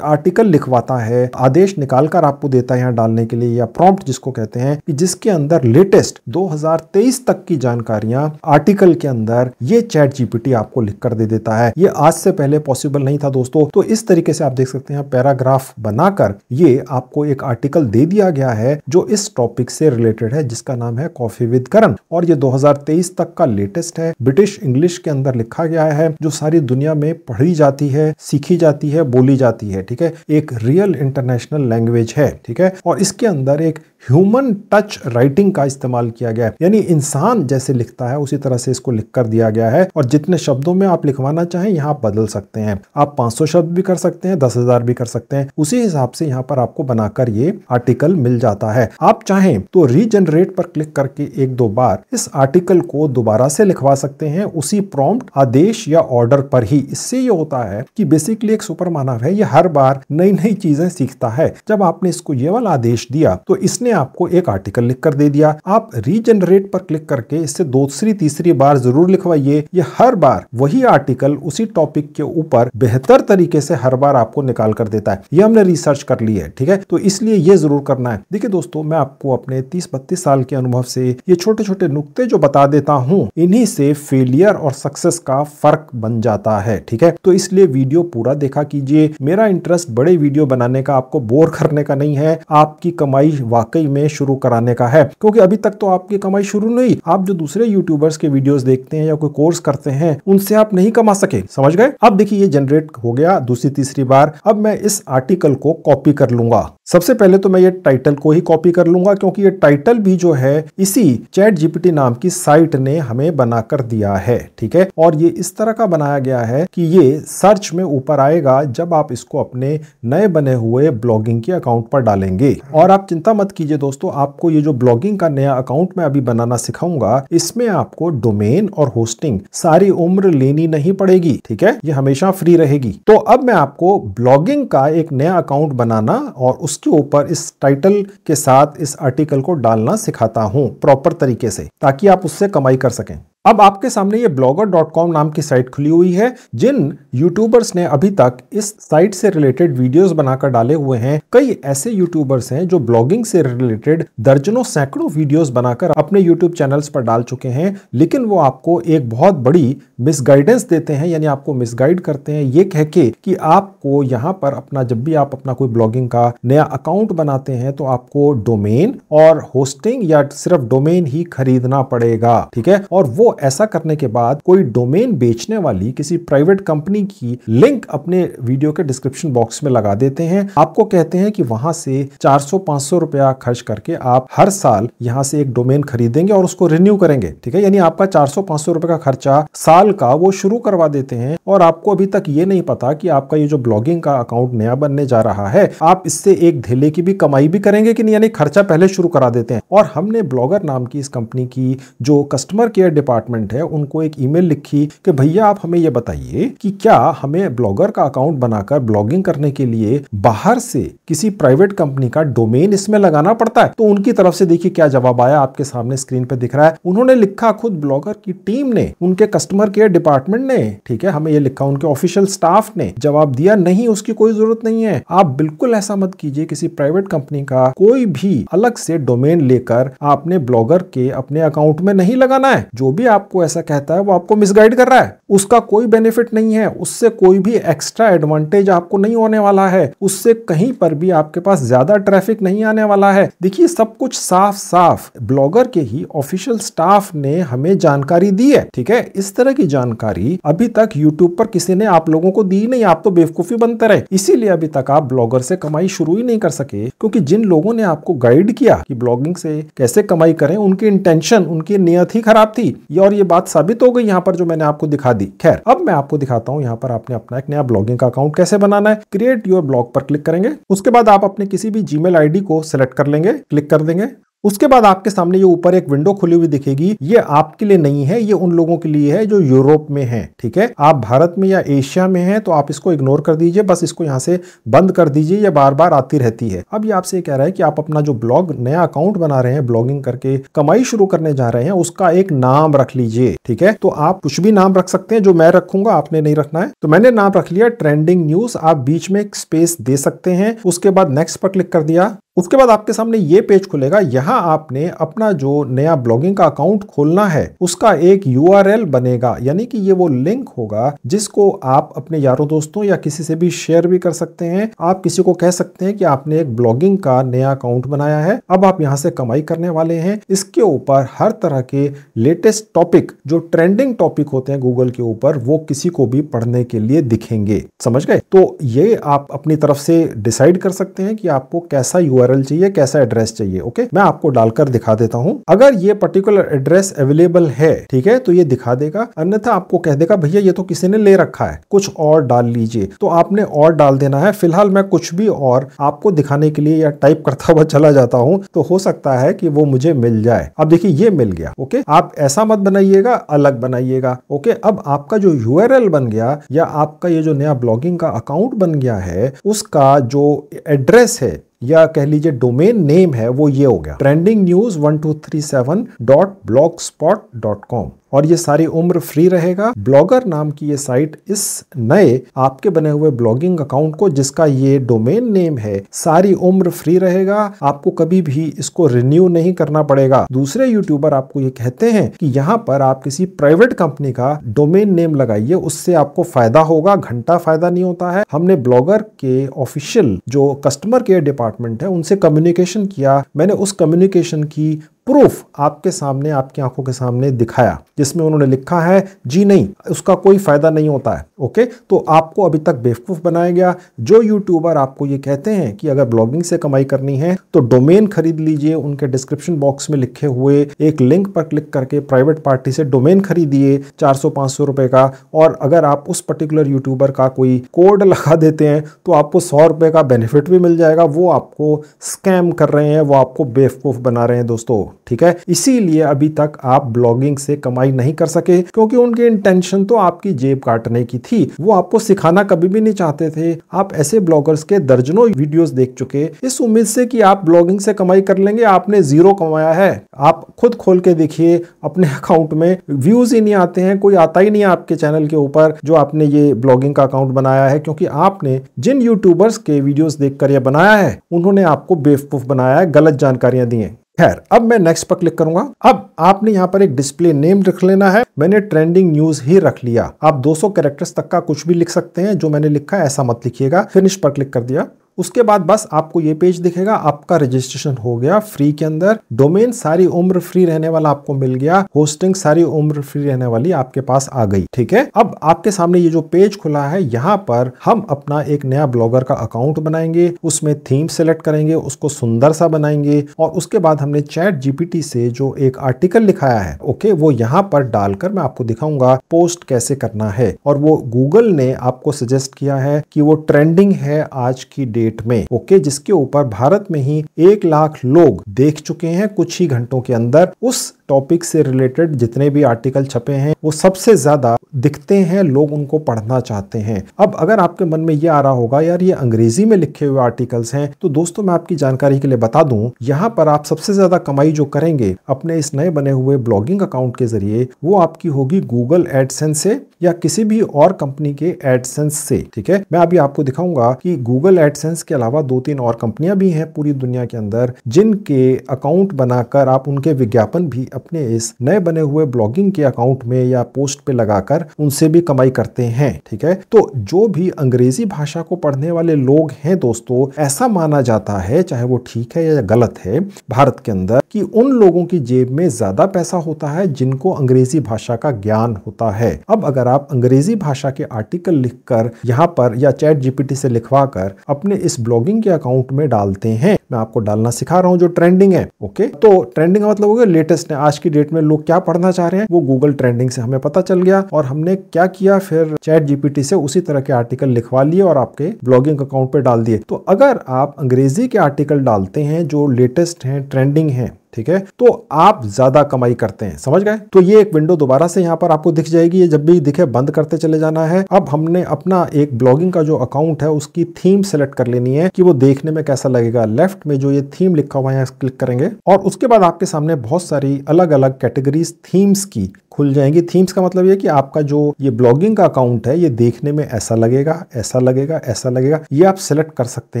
आर्टिकल लिखवाता है आदेश निकाल कर आपको देता है यहाँ डालने के लिए या प्रॉम्प्ट जिसको कहते हैं कि जिसके अंदर लेटेस्ट 2023 तक की जानकारियां आर्टिकल के अंदर ये चैट जीपीटी आपको लिख कर दे देता है ये आज से पहले पॉसिबल नहीं था दोस्तों तो इस तरीके से आप देख सकते हैं पैराग्राफ बनाकर ये आपको एक आर्टिकल दे दिया गया है जो इस टॉपिक से रिलेटेड है जिसका नाम है कॉफी विद करण और ये दो तक का लेटेस्ट है ब्रिटिश इंग्लिश के अंदर लिखा गया है जो सारी दुनिया में पढ़ी जाती है सीखी जाती है बोली जाती है है ठीक है एक रियल इंटरनेशनल लैंग्वेज है ठीक है और इसके अंदर एक ह्यूमन टच राइटिंग का इस्तेमाल किया गया है यानी इंसान जैसे लिखता है उसी तरह से इसको लिख कर दिया गया है और जितने शब्दों में आप लिखवाना चाहें यहाँ आप बदल सकते हैं आप 500 शब्द भी कर सकते हैं दस हजार भी कर सकते हैं उसी हिसाब से यहाँ पर आपको बनाकर ये आर्टिकल मिल जाता है आप चाहें तो रीजनरेट पर क्लिक करके एक दो बार इस आर्टिकल को दोबारा से लिखवा सकते हैं उसी प्रॉम्प्ट आदेश या ऑर्डर पर ही इससे ये होता है की बेसिकली एक सुपर मानव है ये हर बार नई नई चीजें सीखता है जब आपने इसको ये वाला आदेश दिया तो इसने मैंने आपको एक आर्टिकल लिख कर दे दिया आप रीजनरेट पर क्लिक करके इससे दूसरी तीसरी बार जरूर लिखवाइए ये हर बार वही आर्टिकल उसी टॉपिक के ऊपर बेहतर तरीके से हर बार आपको निकाल कर देता है ये हमने रिसर्च कर ली है ठीक है तो इसलिए ये जरूर करना है देखिए दोस्तों मैं आपको अपने तीस बत्तीस साल के अनुभव से ये छोटे छोटे नुकते जो बता देता हूँ इन्हीं से फेलियर और सक्सेस का फर्क बन जाता है ठीक है तो इसलिए वीडियो पूरा देखा कीजिए मेरा इंटरेस्ट बड़े वीडियो बनाने का आपको बोर करने का नहीं है आपकी कमाई वाकई मई में शुरू कराने का है क्योंकि अभी तक तो आपकी कमाई शुरू नहीं आप जो दूसरे यूट्यूबर्स के वीडियो देखते हैं या कोई कोर्स करते हैं उनसे आप नहीं कमा सके समझ गए अब देखिए ये जनरेट हो गया दूसरी तीसरी बार अब मैं इस आर्टिकल को कॉपी कर लूंगा सबसे पहले तो मैं ये टाइटल को ही कॉपी कर लूंगा क्योंकि ये टाइटल भी जो है इसी चैट जीपीटी नाम की साइट ने हमें बनाकर दिया है ठीक है और ये इस तरह का बनाया गया है कि ये सर्च में ऊपर आएगा जब आप इसको अपने नए बने हुए ब्लॉगिंग के अकाउंट पर डालेंगे और आप चिंता मत कीजिए लीजिए दोस्तों आपको ये जो ब्लॉगिंग का नया अकाउंट मैं अभी बनाना सिखाऊंगा इसमें आपको डोमेन और होस्टिंग सारी उम्र लेनी नहीं पड़ेगी ठीक है ये हमेशा फ्री रहेगी तो अब मैं आपको ब्लॉगिंग का एक नया अकाउंट बनाना और उसके ऊपर इस टाइटल के साथ इस आर्टिकल को डालना सिखाता हूँ प्रॉपर तरीके से ताकि आप उससे कमाई कर सकें अब आपके सामने ये ब्लॉगर डॉट कॉम नाम की साइट खुली हुई है जिन यूट्यूबर्स ने अभी तक इस साइट से रिलेटेड वीडियोस बनाकर डाले हुए हैं कई ऐसे यूट्यूबर्स हैं जो ब्लॉगिंग से रिलेटेड दर्जनों सैकड़ों वीडियोस बनाकर अपने यूट्यूब चैनल्स पर डाल चुके हैं लेकिन वो आपको एक बहुत बड़ी मिसगाइडेंस देते हैं यानी आपको मिसगाइड करते हैं ये कह के कि आपको यहाँ पर अपना जब भी आप अपना कोई ब्लॉगिंग का नया अकाउंट बनाते हैं तो आपको डोमेन और होस्टिंग या सिर्फ डोमेन ही खरीदना पड़ेगा ठीक है और वो ऐसा करने के बाद कोई डोमेन बेचने वाली किसी प्राइवेट कंपनी की लिंक अपने वीडियो के डिस्क्रिप्शन बॉक्स में लगा देते हैं आपको कहते हैं कि वहां से 400-500 रुपया खर्च करके आप हर साल यहां से एक डोमेन खरीदेंगे और उसको रिन्यू करेंगे ठीक है यानी आपका 400-500 रुपए का खर्चा साल का वो शुरू करवा देते हैं और आपको अभी तक ये नहीं पता कि आपका ये जो ब्लॉगिंग का अकाउंट नया बनने जा रहा है आप इससे एक धेले की भी कमाई भी करेंगे कि नहीं यानी खर्चा पहले शुरू करा देते हैं और हमने ब्लॉगर नाम की इस कंपनी की जो कस्टमर केयर डिपार्टमेंट डिपार्टमेंट है उनको एक ईमेल लिखी कि भैया आप हमें यह बताइए कि क्या हमें ब्लॉगर का अकाउंट बनाकर ब्लॉगिंग करने के लिए बाहर से किसी प्राइवेट कंपनी का डोमेन इसमें लगाना पड़ता है तो उनकी तरफ से देखिए क्या जवाब आया आपके सामने स्क्रीन पर दिख रहा है उन्होंने लिखा खुद ब्लॉगर की टीम ने उनके कस्टमर केयर डिपार्टमेंट ने ठीक है हमें ये लिखा उनके ऑफिशियल स्टाफ ने जवाब दिया नहीं उसकी कोई जरूरत नहीं है आप बिल्कुल ऐसा मत कीजिए किसी प्राइवेट कंपनी का कोई भी अलग से डोमेन लेकर आपने ब्लॉगर के अपने अकाउंट में नहीं लगाना है जो भी आपको ऐसा कहता है वो आपको मिसगाइड कर रहा है उसका कोई बेनिफिट नहीं है उससे कोई भी एक्स्ट्रा एडवांटेज आपको नहीं होने वाला है उससे कहीं पर भी आपके पास ज्यादा ट्रैफिक नहीं आने वाला है देखिए सब कुछ साफ साफ ब्लॉगर के ही ऑफिशियल स्टाफ ने हमें जानकारी दी है ठीक है इस तरह की जानकारी अभी तक यूट्यूब पर किसी ने आप लोगों को दी नहीं आप तो बेवकूफी बनते रहे इसीलिए अभी तक आप ब्लॉगर से कमाई शुरू ही नहीं कर सके क्योंकि जिन लोगों ने आपको गाइड किया कि ब्लॉगिंग से कैसे कमाई करें उनकी इंटेंशन उनकी नियत ही खराब थी ये और ये बात साबित हो गई यहाँ पर जो मैंने आपको दिखा दी खैर अब मैं आपको दिखाता हूँ यहाँ पर आपने अपना एक नया ब्लॉगिंग का अकाउंट कैसे बनाना है क्रिएट योर ब्लॉग पर क्लिक करेंगे उसके बाद आप अपने किसी भी जीमेल आईडी को सिलेक्ट कर लेंगे क्लिक कर देंगे उसके बाद आपके सामने ये ऊपर एक विंडो खुली हुई दिखेगी ये आपके लिए नहीं है ये उन लोगों के लिए है जो यूरोप में है ठीक है आप भारत में या एशिया में है तो आप इसको इग्नोर कर दीजिए बस इसको यहाँ से बंद कर दीजिए ये बार बार आती रहती है अब ये आपसे कह रहा है कि आप अपना जो ब्लॉग नया अकाउंट बना रहे हैं ब्लॉगिंग करके कमाई शुरू करने जा रहे हैं उसका एक नाम रख लीजिए ठीक है तो आप कुछ भी नाम रख सकते हैं जो मैं रखूंगा आपने नहीं रखना है तो मैंने नाम रख लिया ट्रेंडिंग न्यूज आप बीच में एक स्पेस दे सकते हैं उसके बाद नेक्स्ट पर क्लिक कर दिया उसके बाद आपके सामने ये पेज खुलेगा यहाँ आपने अपना जो नया ब्लॉगिंग का अकाउंट खोलना है उसका एक यू बनेगा यानी कि ये वो लिंक होगा जिसको आप अपने यारों दोस्तों या किसी से भी शेयर भी कर सकते हैं आप किसी को कह सकते हैं कि आपने एक ब्लॉगिंग का नया अकाउंट बनाया है अब आप यहाँ से कमाई करने वाले हैं इसके ऊपर हर तरह के लेटेस्ट टॉपिक जो ट्रेंडिंग टॉपिक होते हैं गूगल के ऊपर वो किसी को भी पढ़ने के लिए दिखेंगे समझ गए तो ये आप अपनी तरफ से डिसाइड कर सकते हैं कि आपको कैसा यू URL चाहिए कैसा एड्रेस चाहिए ओके मैं आपको डालकर दिखा देता हूँ अगर ये पर्टिकुलर एड्रेस अवेलेबल है ठीक है तो ये दिखा देगा अन्यथा आपको कह देगा भैया ये तो किसी ने ले रखा है कुछ और डाल लीजिए तो आपने और डाल देना है फिलहाल मैं कुछ भी और आपको दिखाने के लिए या टाइप करता हुआ चला जाता हूँ तो हो सकता है कि वो मुझे मिल जाए अब देखिए ये मिल गया ओके आप ऐसा मत बनाइएगा अलग बनाइएगा ओके अब आपका जो यू बन गया या आपका ये जो नया ब्लॉगिंग का अकाउंट बन गया है उसका जो एड्रेस है या कह लीजिए डोमेन नेम है वो ये हो गया trending news one two three seven dot blogspot dot com और ये सारी उम्र फ्री रहेगा ब्लॉगर नाम की ये साइट इस नए आपके बने हुए ब्लॉगिंग अकाउंट को जिसका ये डोमेन नेम है सारी उम्र फ्री रहेगा आपको कभी भी इसको रिन्यू नहीं करना पड़ेगा दूसरे यूट्यूबर आपको ये कहते हैं कि यहाँ पर आप किसी प्राइवेट कंपनी का डोमेन नेम लगाइए उससे आपको फायदा होगा घंटा फायदा नहीं होता है हमने ब्लॉगर के ऑफिशियल जो कस्टमर केयर डिपार्टमेंट है उनसे कम्युनिकेशन किया मैंने उस कम्युनिकेशन की प्रूफ आपके सामने आपकी आंखों के सामने दिखाया जिसमें उन्होंने लिखा है जी नहीं उसका कोई फायदा नहीं होता है ओके तो आपको अभी तक बेवकूफ बनाया गया जो यूट्यूबर आपको ये कहते हैं कि अगर ब्लॉगिंग से कमाई करनी है तो डोमेन खरीद लीजिए उनके डिस्क्रिप्शन बॉक्स में लिखे हुए एक लिंक पर क्लिक करके प्राइवेट पार्टी से डोमेन खरीदिए चार सौ पांच सौ रुपए का और अगर आप उस पर्टिकुलर यूट्यूबर का कोई कोड लगा देते हैं तो आपको सौ रुपए का बेनिफिट भी मिल जाएगा वो आपको स्कैम कर रहे हैं वो आपको बेवकूफ़ बना रहे हैं दोस्तों ठीक है इसीलिए अभी तक आप ब्लॉगिंग से कमाई नहीं कर सके क्योंकि उनकी इंटेंशन तो आपकी जेब काटने की थी वो आपको सिखाना कभी भी नहीं चाहते थे आप ऐसे ब्लॉगर्स के दर्जनों वीडियोस देख चुके इस उम्मीद से कि आप ब्लॉगिंग से कमाई कर लेंगे आपने जीरो कमाया है आप खुद खोल के देखिए अपने अकाउंट में व्यूज ही नहीं आते हैं कोई आता ही नहीं है आपके चैनल के ऊपर जो आपने ये ब्लॉगिंग का अकाउंट बनाया है क्योंकि आपने जिन यूट्यूबर्स के वीडियोज देख कर बनाया है उन्होंने आपको बेवकूफ बनाया है गलत जानकारियां दी है खैर अब मैं नेक्स्ट पर क्लिक करूंगा अब आपने यहाँ पर एक डिस्प्ले नेम रख लेना है मैंने ट्रेंडिंग न्यूज ही रख लिया आप 200 कैरेक्टर्स तक का कुछ भी लिख सकते हैं जो मैंने लिखा है ऐसा मत लिखिएगा फिनिश पर क्लिक कर दिया उसके बाद बस आपको ये पेज दिखेगा आपका रजिस्ट्रेशन हो गया फ्री के अंदर डोमेन सारी उम्र फ्री रहने वाला आपको मिल गया होस्टिंग सारी उम्र फ्री रहने वाली आपके पास आ गई ठीक है अब आपके सामने ये जो पेज खुला है यहाँ पर हम अपना एक नया ब्लॉगर का अकाउंट बनाएंगे उसमें थीम सेलेक्ट करेंगे उसको सुंदर सा बनाएंगे और उसके बाद हमने चैट जीपीटी से जो एक आर्टिकल लिखाया है ओके वो यहाँ पर डालकर मैं आपको दिखाऊंगा पोस्ट कैसे करना है और वो गूगल ने आपको सजेस्ट किया है कि वो ट्रेंडिंग है आज की डेट रेट में ओके जिसके ऊपर भारत में ही एक लाख लोग देख चुके हैं कुछ ही घंटों के अंदर उस टॉपिक से रिलेटेड जितने भी आर्टिकल छपे हैं वो सबसे ज़्यादा दिखते हैं लोग उनको पढ़ना चाहते हैं अब अगर आपके मन में ये आ रहा होगा यार ये अंग्रेजी में लिखे हुए आर्टिकल्स हैं तो दोस्तों मैं आपकी जानकारी के लिए बता दूं यहाँ पर आप सबसे ज़्यादा कमाई जो करेंगे अपने इस नए बने हुए ब्लॉगिंग अकाउंट के जरिए वो आपकी होगी गूगल एडसेंस से या किसी भी और कंपनी के एडसेंस से ठीक है मैं अभी आपको दिखाऊंगा कि गूगल एडसेंस के अलावा दो तीन और कंपनियां भी हैं पूरी दुनिया के अंदर जिनके अकाउंट बनाकर आप उनके विज्ञापन भी अपने इस नए बने हुए ब्लॉगिंग के अकाउंट में या पोस्ट पे लगाकर उनसे भी कमाई करते हैं ठीक है तो जो भी अंग्रेजी भाषा को पढ़ने वाले लोग हैं दोस्तों ऐसा माना जाता है चाहे वो ठीक है या गलत है भारत के अंदर कि उन लोगों की जेब में ज्यादा पैसा होता है जिनको अंग्रेजी भाषा का ज्ञान होता है अब अगर आप अंग्रेजी भाषा के आर्टिकल लिखकर यहाँ पर या चैट जीपीटी से लिखवा कर अपने इस ब्लॉगिंग के अकाउंट में डालते हैं मैं आपको डालना सिखा रहा हूँ जो ट्रेंडिंग है ओके तो ट्रेंडिंग का मतलब हो गया लेटेस्ट है आज आज की डेट में लोग क्या पढ़ना चाह रहे हैं वो गूगल ट्रेंडिंग से हमें पता चल गया और हमने क्या किया फिर चैट जीपीटी से उसी तरह के आर्टिकल लिखवा लिए और आपके ब्लॉगिंग अकाउंट पर डाल दिए तो अगर आप अंग्रेजी के आर्टिकल डालते हैं जो लेटेस्ट हैं ट्रेंडिंग हैं ठीक है तो आप ज्यादा कमाई करते हैं समझ गए तो ये एक विंडो दोबारा से यहाँ पर आपको दिख जाएगी ये जब भी दिखे बंद करते चले जाना है अब हमने अपना एक ब्लॉगिंग का जो अकाउंट है उसकी थीम सेलेक्ट कर लेनी है कि वो देखने में कैसा लगेगा लेफ्ट में जो ये थीम लिखा हुआ है क्लिक करेंगे और उसके बाद आपके सामने बहुत सारी अलग अलग कैटेगरीज थीम्स की खुल जाएंगी थीम्स का मतलब ये कि आपका जो ये ब्लॉगिंग का अकाउंट है ये देखने में ऐसा लगेगा ऐसा लगेगा ऐसा लगेगा ये आप सिलेक्ट कर सकते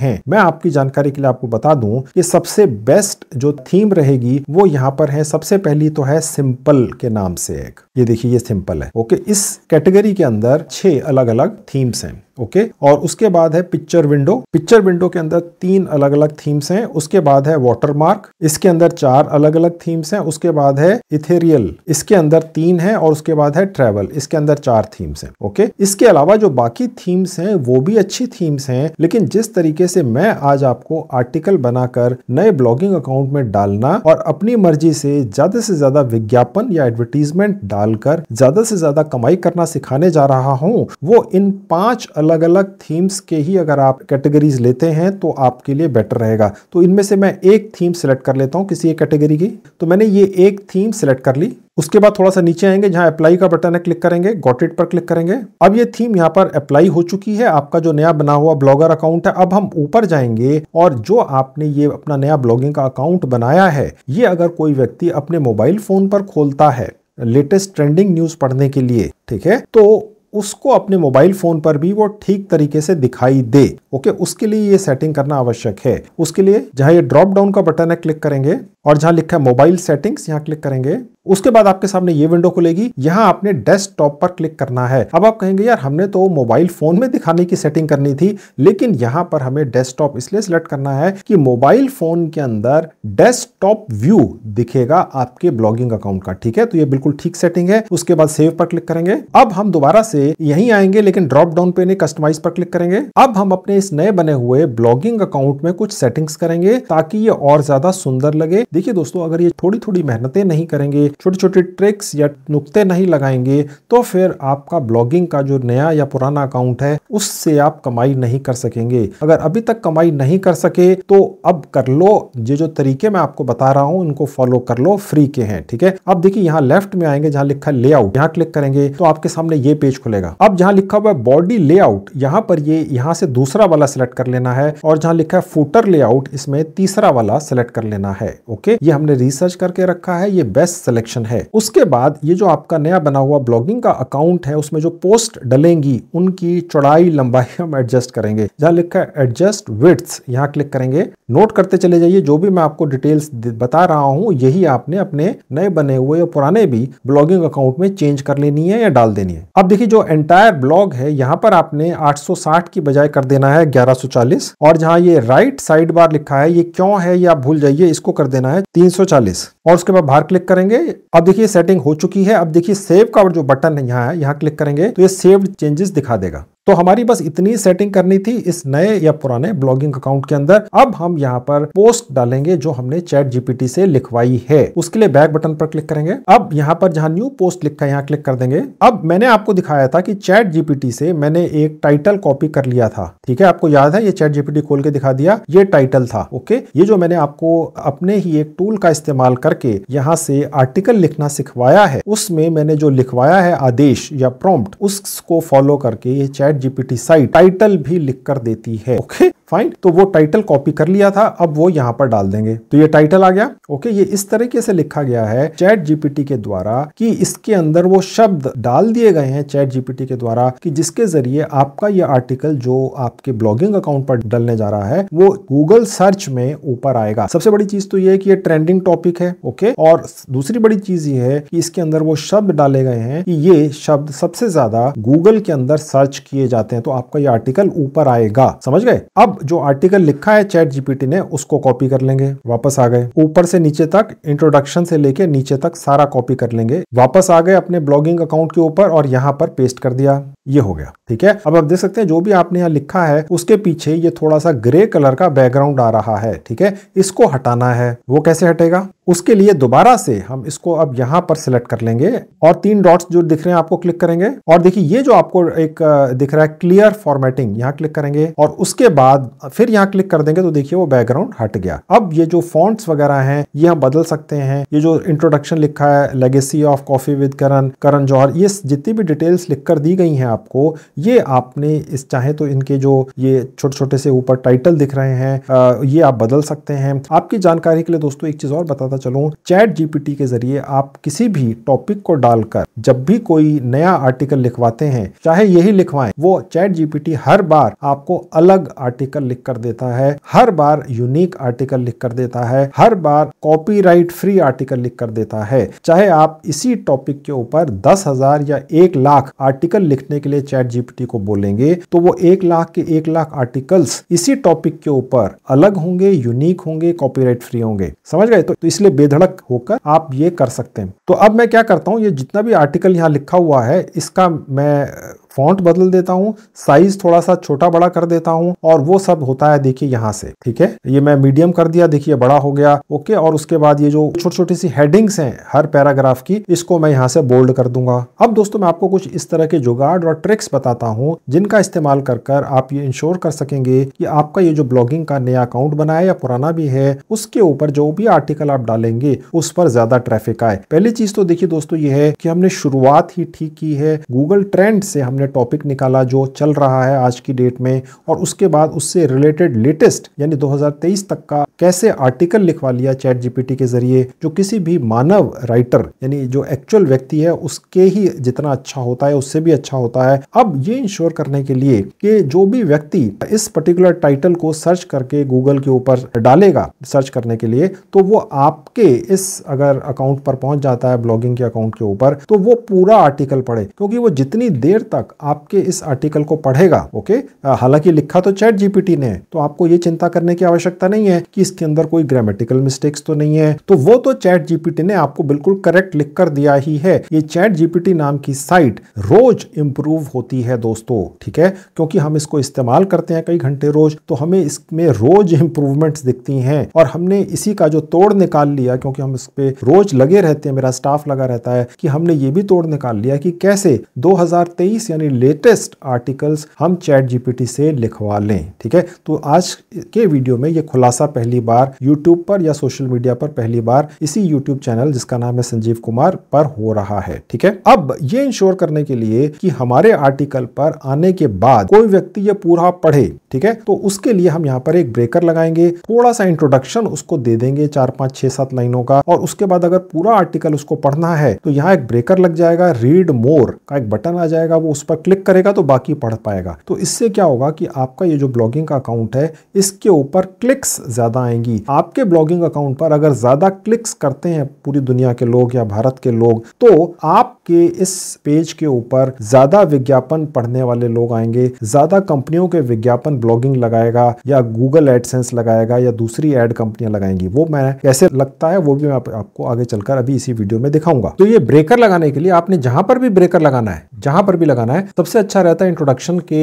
हैं मैं आपकी जानकारी के लिए आपको बता दूं कि सबसे बेस्ट जो थीम रहेगी वो यहाँ पर है सबसे पहली तो है सिंपल के नाम से एक ये देखिए ये सिंपल है ओके इस कैटेगरी के अंदर छह अलग अलग थीम्स हैं ओके और उसके बाद है पिक्चर विंडो पिक्चर विंडो के अंदर तीन अलग अलग थीम्स हैं उसके बाद है वाटरमार्क इसके अंदर चार अलग अलग थीम्स हैं उसके बाद है इथेरियल इसके अंदर तीन है और उसके बाद है ट्रेवल इसके अंदर चार थीम्स हैं ओके इसके अलावा जो बाकी थीम्स हैं वो भी अच्छी थीम्स हैं लेकिन जिस तरीके से मैं आज आपको आर्टिकल बनाकर नए ब्लॉगिंग अकाउंट में डालना और अपनी मर्जी से ज्यादा से ज्यादा विज्ञापन या एडवर्टीजमेंट डालकर ज्यादा से ज्यादा कमाई करना सिखाने जा रहा हूँ वो इन पांच अलग अलग अलग थीम्स के ही अगर आप कैटेगरीज लेते हैं तो आपके लिए बेटर रहेगा तो इनमें से मैं एक थीम सेलेक्ट कर लेता हूँ किसी एक कैटेगरी की तो मैंने ये एक थीम सेलेक्ट कर ली उसके बाद थोड़ा सा नीचे आएंगे जहां अप्लाई का बटन है क्लिक करेंगे गॉटेड पर क्लिक करेंगे अब ये थीम यहाँ पर अप्लाई हो चुकी है आपका जो नया बना हुआ ब्लॉगर अकाउंट है अब हम ऊपर जाएंगे और जो आपने ये अपना नया ब्लॉगिंग का अकाउंट बनाया है ये अगर कोई व्यक्ति अपने मोबाइल फोन पर खोलता है लेटेस्ट ट्रेंडिंग न्यूज पढ़ने के लिए ठीक है तो उसको अपने मोबाइल फ़ोन पर भी वो ठीक तरीके से दिखाई दे ओके उसके लिए ये सेटिंग करना आवश्यक है उसके लिए जहां ये ड्रॉप डाउन का बटन है क्लिक करेंगे और जहां लिखा है मोबाइल सेटिंग्स यहां क्लिक करेंगे उसके बाद आपके सामने ये विंडो खुलेगी यहाँ आपने डेस्कटॉप पर क्लिक करना है अब आप कहेंगे यार हमने तो मोबाइल फोन में दिखाने की सेटिंग करनी थी लेकिन यहाँ पर हमें डेस्कटॉप इसलिए सिलेक्ट करना है कि मोबाइल फोन के अंदर डेस्कटॉप व्यू दिखेगा आपके ब्लॉगिंग अकाउंट का ठीक है तो ये बिल्कुल ठीक सेटिंग है उसके बाद सेव पर क्लिक करेंगे अब हम दोबारा से यही आएंगे लेकिन ड्रॉप डाउन पे कस्टमाइज पर क्लिक करेंगे अब हम अपने इस नए बने हुए ब्लॉगिंग अकाउंट में कुछ सेटिंग्स करेंगे ताकि ये और ज्यादा सुंदर लगे देखिए दोस्तों अगर ये थोड़ी थोड़ी मेहनतें नहीं करेंगे छोटे छोटे ट्रिक्स या नुकते नहीं लगाएंगे तो फिर आपका ब्लॉगिंग का जो नया या पुराना अकाउंट है उससे आप कमाई नहीं कर सकेंगे अगर अभी तक कमाई नहीं कर सके तो अब कर लो ये जो तरीके मैं आपको बता रहा हूँ इनको फॉलो कर लो फ्री के हैं ठीक है अब देखिए यहाँ लेफ्ट में आएंगे जहां लिखा लेआउट यहाँ क्लिक करेंगे तो आपके सामने ये पेज खुलेगा अब जहाँ लिखा हुआ है बॉडी लेआउट यहाँ पर ये यहाँ से दूसरा वाला सिलेक्ट कर लेना है और जहां लिखा है फूटर लेआउट इसमें तीसरा वाला सिलेक्ट कर लेना है ओके ये हमने रिसर्च करके रखा है ये बेस्ट सिलेक्ट कलेक्शन है उसके बाद ये जो आपका नया बना हुआ ब्लॉगिंग का अकाउंट है उसमें जो पोस्ट डलेंगी उनकी चौड़ाई लंबाई हम एडजस्ट करेंगे जहां लिखा है एडजस्ट विथ्स यहाँ क्लिक करेंगे नोट करते चले जाइए जो भी मैं आपको डिटेल्स बता रहा हूँ यही आपने अपने नए बने हुए या पुराने भी ब्लॉगिंग अकाउंट में चेंज कर लेनी है या डाल देनी है अब देखिए जो एंटायर ब्लॉग है यहाँ पर आपने 860 की बजाय कर देना है 1140 और जहाँ ये राइट साइड बार लिखा है ये क्यों है ये आप भूल जाइए इसको कर देना है 340 और उसके बाद बाहर क्लिक करेंगे अब देखिए सेटिंग हो चुकी है अब देखिए सेव का जो बटन है यहाँ है यहाँ क्लिक करेंगे तो ये सेव्ड चेंजेस दिखा देगा तो हमारी बस इतनी सेटिंग करनी थी इस नए या पुराने ब्लॉगिंग अकाउंट के अंदर अब हम यहाँ पर पोस्ट डालेंगे जो हमने चैट जीपीटी से लिखवाई है उसके लिए बैक बटन पर क्लिक करेंगे अब यहाँ पर जहाँ न्यू पोस्ट लिखा है यहाँ क्लिक कर देंगे अब मैंने आपको दिखाया था कि चैट जीपीटी से मैंने एक टाइटल कॉपी कर लिया था ठीक है आपको याद है ये चैट जीपीटी खोल के दिखा दिया ये टाइटल था ओके ये जो मैंने आपको अपने ही एक टूल का इस्तेमाल करके यहाँ से आर्टिकल लिखना सिखवाया है उसमें मैंने जो लिखवाया है आदेश या प्रॉम्प्ट उसको फॉलो करके ये chat chat GPT site title भी लिख कर देती है ओके फाइन तो वो टाइटल कॉपी कर लिया था अब वो यहाँ पर डाल देंगे तो ये टाइटल आ गया ओके ये इस तरीके से लिखा गया है चैट जीपीटी के द्वारा कि इसके अंदर वो शब्द डाल दिए गए हैं चैट जीपीटी के द्वारा कि जिसके जरिए आपका ये आर्टिकल जो आपके ब्लॉगिंग अकाउंट पर डलने जा रहा है वो गूगल सर्च में ऊपर आएगा सबसे बड़ी चीज तो ये है कि ये ट्रेंडिंग टॉपिक है ओके और दूसरी बड़ी चीज ये है कि इसके अंदर वो शब्द डाले गए हैं कि ये शब्द सबसे ज्यादा गूगल के अंदर सर्च किए जाते हैं तो आपका ये आर्टिकल ऊपर आएगा समझ गए अब जो आर्टिकल लिखा है चैट जीपीटी ने उसको कॉपी कर लेंगे वापस आ गए ऊपर से नीचे तक इंट्रोडक्शन से लेके नीचे तक सारा कॉपी कर लेंगे वापस आ गए अपने ब्लॉगिंग अकाउंट के ऊपर और यहाँ पर पेस्ट कर दिया ये हो गया ठीक है अब आप देख सकते हैं जो भी आपने यहाँ लिखा है उसके पीछे ये थोड़ा सा ग्रे कलर का बैकग्राउंड आ रहा है ठीक है इसको हटाना है वो कैसे हटेगा उसके लिए दोबारा से हम इसको अब यहाँ पर सिलेक्ट कर लेंगे और तीन डॉट्स जो दिख रहे हैं आपको क्लिक करेंगे और देखिए ये जो आपको एक दिख रहा है क्लियर फॉर्मेटिंग यहाँ क्लिक करेंगे और उसके बाद फिर यहाँ क्लिक कर देंगे तो देखिए वो बैकग्राउंड हट गया अब ये जो फॉन्ट्स वगैरह हैं ये हम बदल सकते हैं ये जो इंट्रोडक्शन लिखा है legacy of coffee with Karan Karan Johar ये जितनी भी डिटेल्स लिख कर दी गई हैं आपको ये आपने इस चाहे तो इनके जो ये छोटे छोटे से ऊपर टाइटल दिख रहे हैं ये आप बदल सकते हैं आपकी जानकारी के लिए दोस्तों एक चीज और बताता चलू चैट जीपीटी के जरिए आप किसी भी टॉपिक को डालकर जब भी कोई नया आर्टिकल लिखवाते हैं चाहे यही लिखवाएं वो चैट जीपीटी हर बार आपको अलग आर्टिकल आर्टिकल लिख कर देता है हर बार यूनिक आर्टिकल लिख कर देता है हर बार कॉपीराइट फ्री आर्टिकल लिख कर देता है चाहे आप इसी टॉपिक के ऊपर दस हजार या एक लाख आर्टिकल लिखने के लिए चैट जीपीटी को बोलेंगे तो वो एक लाख के एक लाख आर्टिकल्स इसी टॉपिक के ऊपर अलग होंगे यूनिक होंगे कॉपीराइट फ्री होंगे समझ गए तो, तो इसलिए बेधड़क होकर आप ये कर सकते हैं तो अब मैं क्या करता हूँ ये जितना भी आर्टिकल यहाँ लिखा हुआ है इसका मैं फॉन्ट बदल देता हूँ साइज थोड़ा सा छोटा बड़ा कर देता हूँ और वो सब होता है देखिए यहाँ से ठीक है ये मैं मीडियम कर दिया देखिए बड़ा हो गया ओके और उसके बाद ये जो छोटी छोटी सी हेडिंग्स हैं हर पैराग्राफ की इसको मैं यहाँ से बोल्ड कर दूंगा अब दोस्तों मैं आपको कुछ इस तरह के जुगाड़ और ट्रिक्स बताता हूँ जिनका इस्तेमाल कर कर आप ये इंश्योर कर सकेंगे कि आपका ये जो ब्लॉगिंग का नया अकाउंट बना है या पुराना भी है उसके ऊपर जो भी आर्टिकल आप डालेंगे उस पर ज्यादा ट्रैफिक आए पहली चीज तो देखिए दोस्तों ये है कि हमने शुरुआत ही ठीक की है गूगल ट्रेंड से हमने हमने टॉपिक निकाला जो चल रहा है आज की डेट में और उसके बाद उससे रिलेटेड लेटेस्ट यानी 2023 तक का कैसे आर्टिकल लिखवा लिया चैट जीपीटी के जरिए जो किसी भी मानव राइटर यानी जो एक्चुअल व्यक्ति है उसके ही जितना अच्छा होता है उससे भी अच्छा होता है अब ये इंश्योर करने के लिए कि जो भी व्यक्ति इस पर्टिकुलर टाइटल को सर्च करके गूगल के ऊपर डालेगा सर्च करने के लिए तो वो आपके इस अगर अकाउंट पर पहुंच जाता है ब्लॉगिंग के अकाउंट के ऊपर तो वो पूरा आर्टिकल पढ़े क्योंकि वो जितनी देर तक ग्राहक आपके इस आर्टिकल को पढ़ेगा ओके हालांकि लिखा तो चैट जीपीटी ने तो आपको ये चिंता करने की आवश्यकता नहीं है कि इसके अंदर कोई ग्रामेटिकल मिस्टेक्स तो नहीं है तो वो तो चैट जीपीटी ने आपको बिल्कुल करेक्ट लिख कर दिया ही है ये चैट जीपीटी नाम की साइट रोज इंप्रूव होती है दोस्तों ठीक है क्योंकि हम इसको इस्तेमाल करते हैं कई घंटे रोज तो हमें इसमें रोज इंप्रूवमेंट दिखती है और हमने इसी का जो तोड़ निकाल लिया क्योंकि हम इस पर रोज लगे रहते हैं मेरा स्टाफ लगा रहता है कि हमने ये भी तोड़ निकाल लिया कि कैसे दो यानी यानी लेटेस्ट आर्टिकल्स हम चैट जीपीटी से लिखवा लें ठीक है तो आज के वीडियो में ये खुलासा पहली बार यूट्यूब पर या सोशल मीडिया पर पहली बार इसी यूट्यूब चैनल जिसका नाम है संजीव कुमार पर हो रहा है ठीक है अब ये इंश्योर करने के लिए कि हमारे आर्टिकल पर आने के बाद कोई व्यक्ति ये पूरा पढ़े ठीक है तो उसके लिए हम यहाँ पर एक ब्रेकर लगाएंगे थोड़ा सा इंट्रोडक्शन उसको दे देंगे चार पांच छह सात लाइनों का और उसके बाद अगर पूरा आर्टिकल उसको पढ़ना है तो यहाँ एक ब्रेकर लग जाएगा रीड मोर का एक बटन आ जाएगा वो उस पर क्लिक करेगा तो बाकी पढ़ पाएगा तो इससे क्या होगा कि आपका ये जो ब्लॉगिंग का अकाउंट है इसके ऊपर क्लिक्स ज़्यादा आएंगी आपके ब्लॉगिंग अकाउंट पर अगर ज़्यादा क्लिक्स करते हैं पूरी दुनिया के लोग या भारत के लोग तो आपके इस पेज के ऊपर ज़्यादा विज्ञापन पढ़ने वाले लोग आएंगे ज़्यादा कंपनियों के विज्ञापन ब्लॉगिंग लगाएगा या गूगल एडसेंस लगाएगा या दूसरी एड कंपनियां लगाएंगी वो मैं कैसे लगता है वो भी मैं आपको आगे चलकर अभी इसी वीडियो में दिखाऊंगा तो ये ब्रेकर लगाने के लिए आपने जहां पर भी ब्रेकर लगाना है जहां पर भी लगाना है है सबसे अच्छा रहता है इंट्रोडक्शन के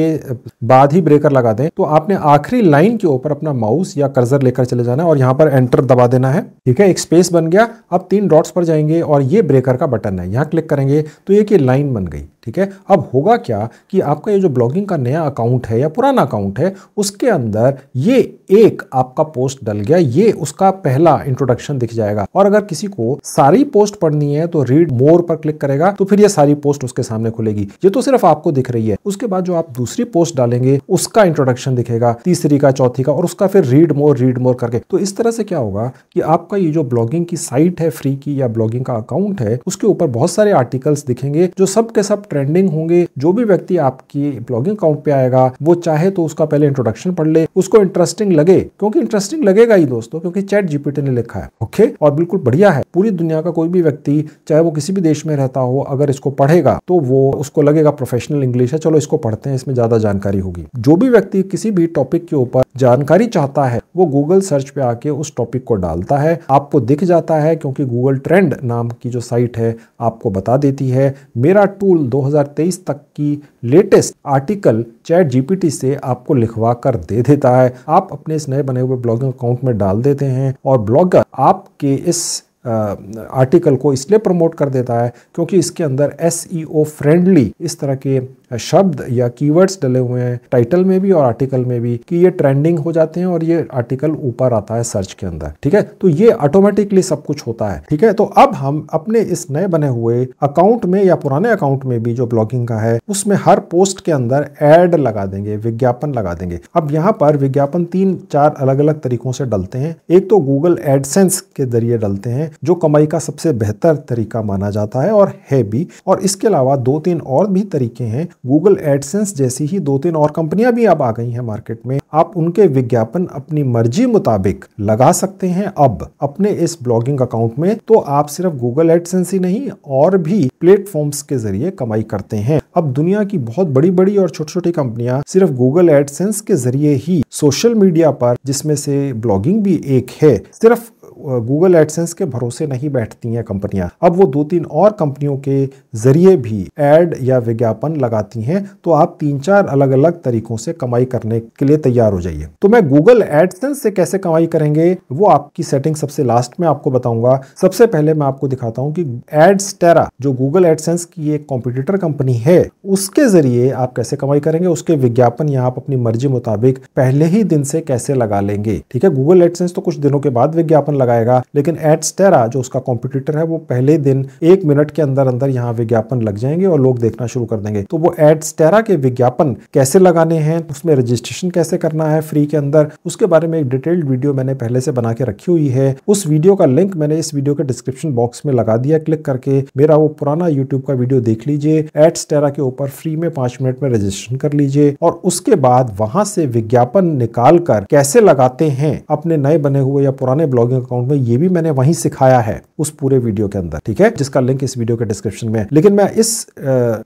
बाद ही ब्रेकर लगा दें तो आपने आखिरी लाइन के ऊपर अपना माउस या कर्जर लेकर चले जाना है और यहाँ पर एंटर दबा देना है ठीक है एक स्पेस बन गया अब तीन डॉट्स पर जाएंगे और ये ब्रेकर का बटन है यहाँ क्लिक करेंगे तो एक ये लाइन बन गई ठीक है अब होगा क्या कि आपका ये जो ब्लॉगिंग का नया अकाउंट है या पुराना अकाउंट है उसके अंदर ये एक आपका पोस्ट डल गया ये उसका पहला इंट्रोडक्शन दिख जाएगा और अगर किसी को सारी पोस्ट पढ़नी है तो रीड मोर पर क्लिक करेगा तो फिर ये सारी पोस्ट उसके सामने खुलेगी ये तो सिर्फ आपको दिख रही है उसके बाद जो आप दूसरी पोस्ट डालेंगे उसका इंट्रोडक्शन दिखेगा तीसरी का चौथी का और उसका फिर रीड मोर रीड मोर करके तो इस तरह से क्या होगा कि आपका ये जो ब्लॉगिंग की साइट है फ्री की या ब्लॉगिंग का अकाउंट है उसके ऊपर बहुत सारे आर्टिकल्स दिखेंगे जो सबके सब के सब ट्रेंडिंग होंगे जो भी व्यक्ति आपकी ब्लॉगिंग अकाउंट पे आएगा वो चाहे तो उसका पहले इंट्रोडक्शन पढ़ ले उसको इंटरेस्टिंग लगे क्योंकि इंटरेस्टिंग लगेगा ही दोस्तों क्योंकि चैट जीपीटी ने लिखा है ओके और बिल्कुल बढ़िया है पूरी दुनिया का कोई भी व्यक्ति चाहे वो किसी भी देश में रहता हो अगर इसको पढ़ेगा तो वो उसको लगेगा प्रोफेशनल इंग्लिश है चलो इसको पढ़ते हैं इसमें ज्यादा जानकारी होगी जो भी व्यक्ति किसी भी टॉपिक के ऊपर जानकारी चाहता है वो गूगल सर्च पे आके उस टॉपिक को डालता है आपको दिख जाता है क्योंकि गूगल ट्रेंड नाम की जो साइट है आपको बता देती है मेरा टूल 2023 तक की लेटेस्ट आर्टिकल चैट जीपीटी से आपको लिखवा कर दे देता है आप अपने इस नए बने हुए ब्लॉगिंग अकाउंट में डाल देते हैं और ब्लॉगर आपके इस आर्टिकल को इसलिए प्रमोट कर देता है क्योंकि इसके अंदर एस फ्रेंडली e इस तरह के शब्द या कीवर्ड्स डले हुए हैं टाइटल में भी और आर्टिकल में भी कि ये ट्रेंडिंग हो जाते हैं और ये आर्टिकल ऊपर आता है सर्च के अंदर ठीक है तो ये ऑटोमेटिकली सब कुछ होता है ठीक है तो अब हम अपने इस नए बने हुए अकाउंट में या पुराने अकाउंट में भी जो ब्लॉगिंग का है उसमें हर पोस्ट के अंदर एड लगा देंगे विज्ञापन लगा देंगे अब यहाँ पर विज्ञापन तीन चार अलग अलग तरीकों से डलते हैं एक तो गूगल एडसेंस के जरिए डलते हैं जो कमाई का सबसे बेहतर तरीका माना जाता है और है भी और इसके अलावा दो तीन और भी तरीके हैं गूगल एडसेंस जैसी ही दो तीन और कंपनियां भी अब आ गई हैं मार्केट में आप उनके विज्ञापन अपनी मर्जी मुताबिक लगा सकते हैं अब अपने इस ब्लॉगिंग अकाउंट में तो आप सिर्फ गूगल एडसेंस ही नहीं और भी प्लेटफॉर्म्स के जरिए कमाई करते हैं अब दुनिया की बहुत बड़ी बड़ी और छोटी छोटी कंपनियां सिर्फ गूगल एडसेंस के जरिए ही सोशल मीडिया पर जिसमें से ब्लॉगिंग भी एक है सिर्फ गूगल एडसेंस के भरोसे नहीं बैठती हैं कंपनियां अब वो दो तीन और कंपनियों के जरिए भी एड या विज्ञापन लगाती हैं तो आप तीन चार अलग अलग तरीकों से कमाई करने के लिए तैयार हो जाइए तो मैं गूगल एडसेंस से कैसे कमाई करेंगे वो आपकी सेटिंग सबसे लास्ट में आपको बताऊंगा सबसे पहले मैं आपको दिखाता हूँ कि टेरा जो गूगल एडसेंस की एक कॉम्पिटिटर कंपनी है उसके जरिए आप कैसे कमाई करेंगे उसके विज्ञापन यहाँ आप अपनी मर्जी मुताबिक पहले ही दिन से कैसे लगा लेंगे ठीक है गूगल एडसेंस तो कुछ दिनों के बाद विज्ञापन लगा लगाएगा लेकिन एड्सटेरा जो उसका कॉम्पिटिटर है वो पहले दिन एक मिनट के अंदर अंदर यहाँ विज्ञापन लग जाएंगे और लोग देखना शुरू कर देंगे तो वो एड्सटेरा के विज्ञापन कैसे लगाने हैं उसमें रजिस्ट्रेशन कैसे करना है फ्री के अंदर उसके बारे में एक डिटेल्ड वीडियो मैंने पहले से बना के रखी हुई है उस वीडियो का लिंक मैंने इस वीडियो के डिस्क्रिप्शन बॉक्स में लगा दिया क्लिक करके मेरा वो पुराना यूट्यूब का वीडियो देख लीजिए एड्सटेरा के ऊपर फ्री में पांच मिनट में रजिस्ट्रेशन कर लीजिए और उसके बाद वहां से विज्ञापन निकाल कर कैसे लगाते हैं अपने नए बने हुए या पुराने ब्लॉगिंग अकाउंट अकाउंट में ये भी मैंने वहीं सिखाया है उस पूरे वीडियो के अंदर ठीक है जिसका लिंक इस वीडियो के डिस्क्रिप्शन में लेकिन मैं इस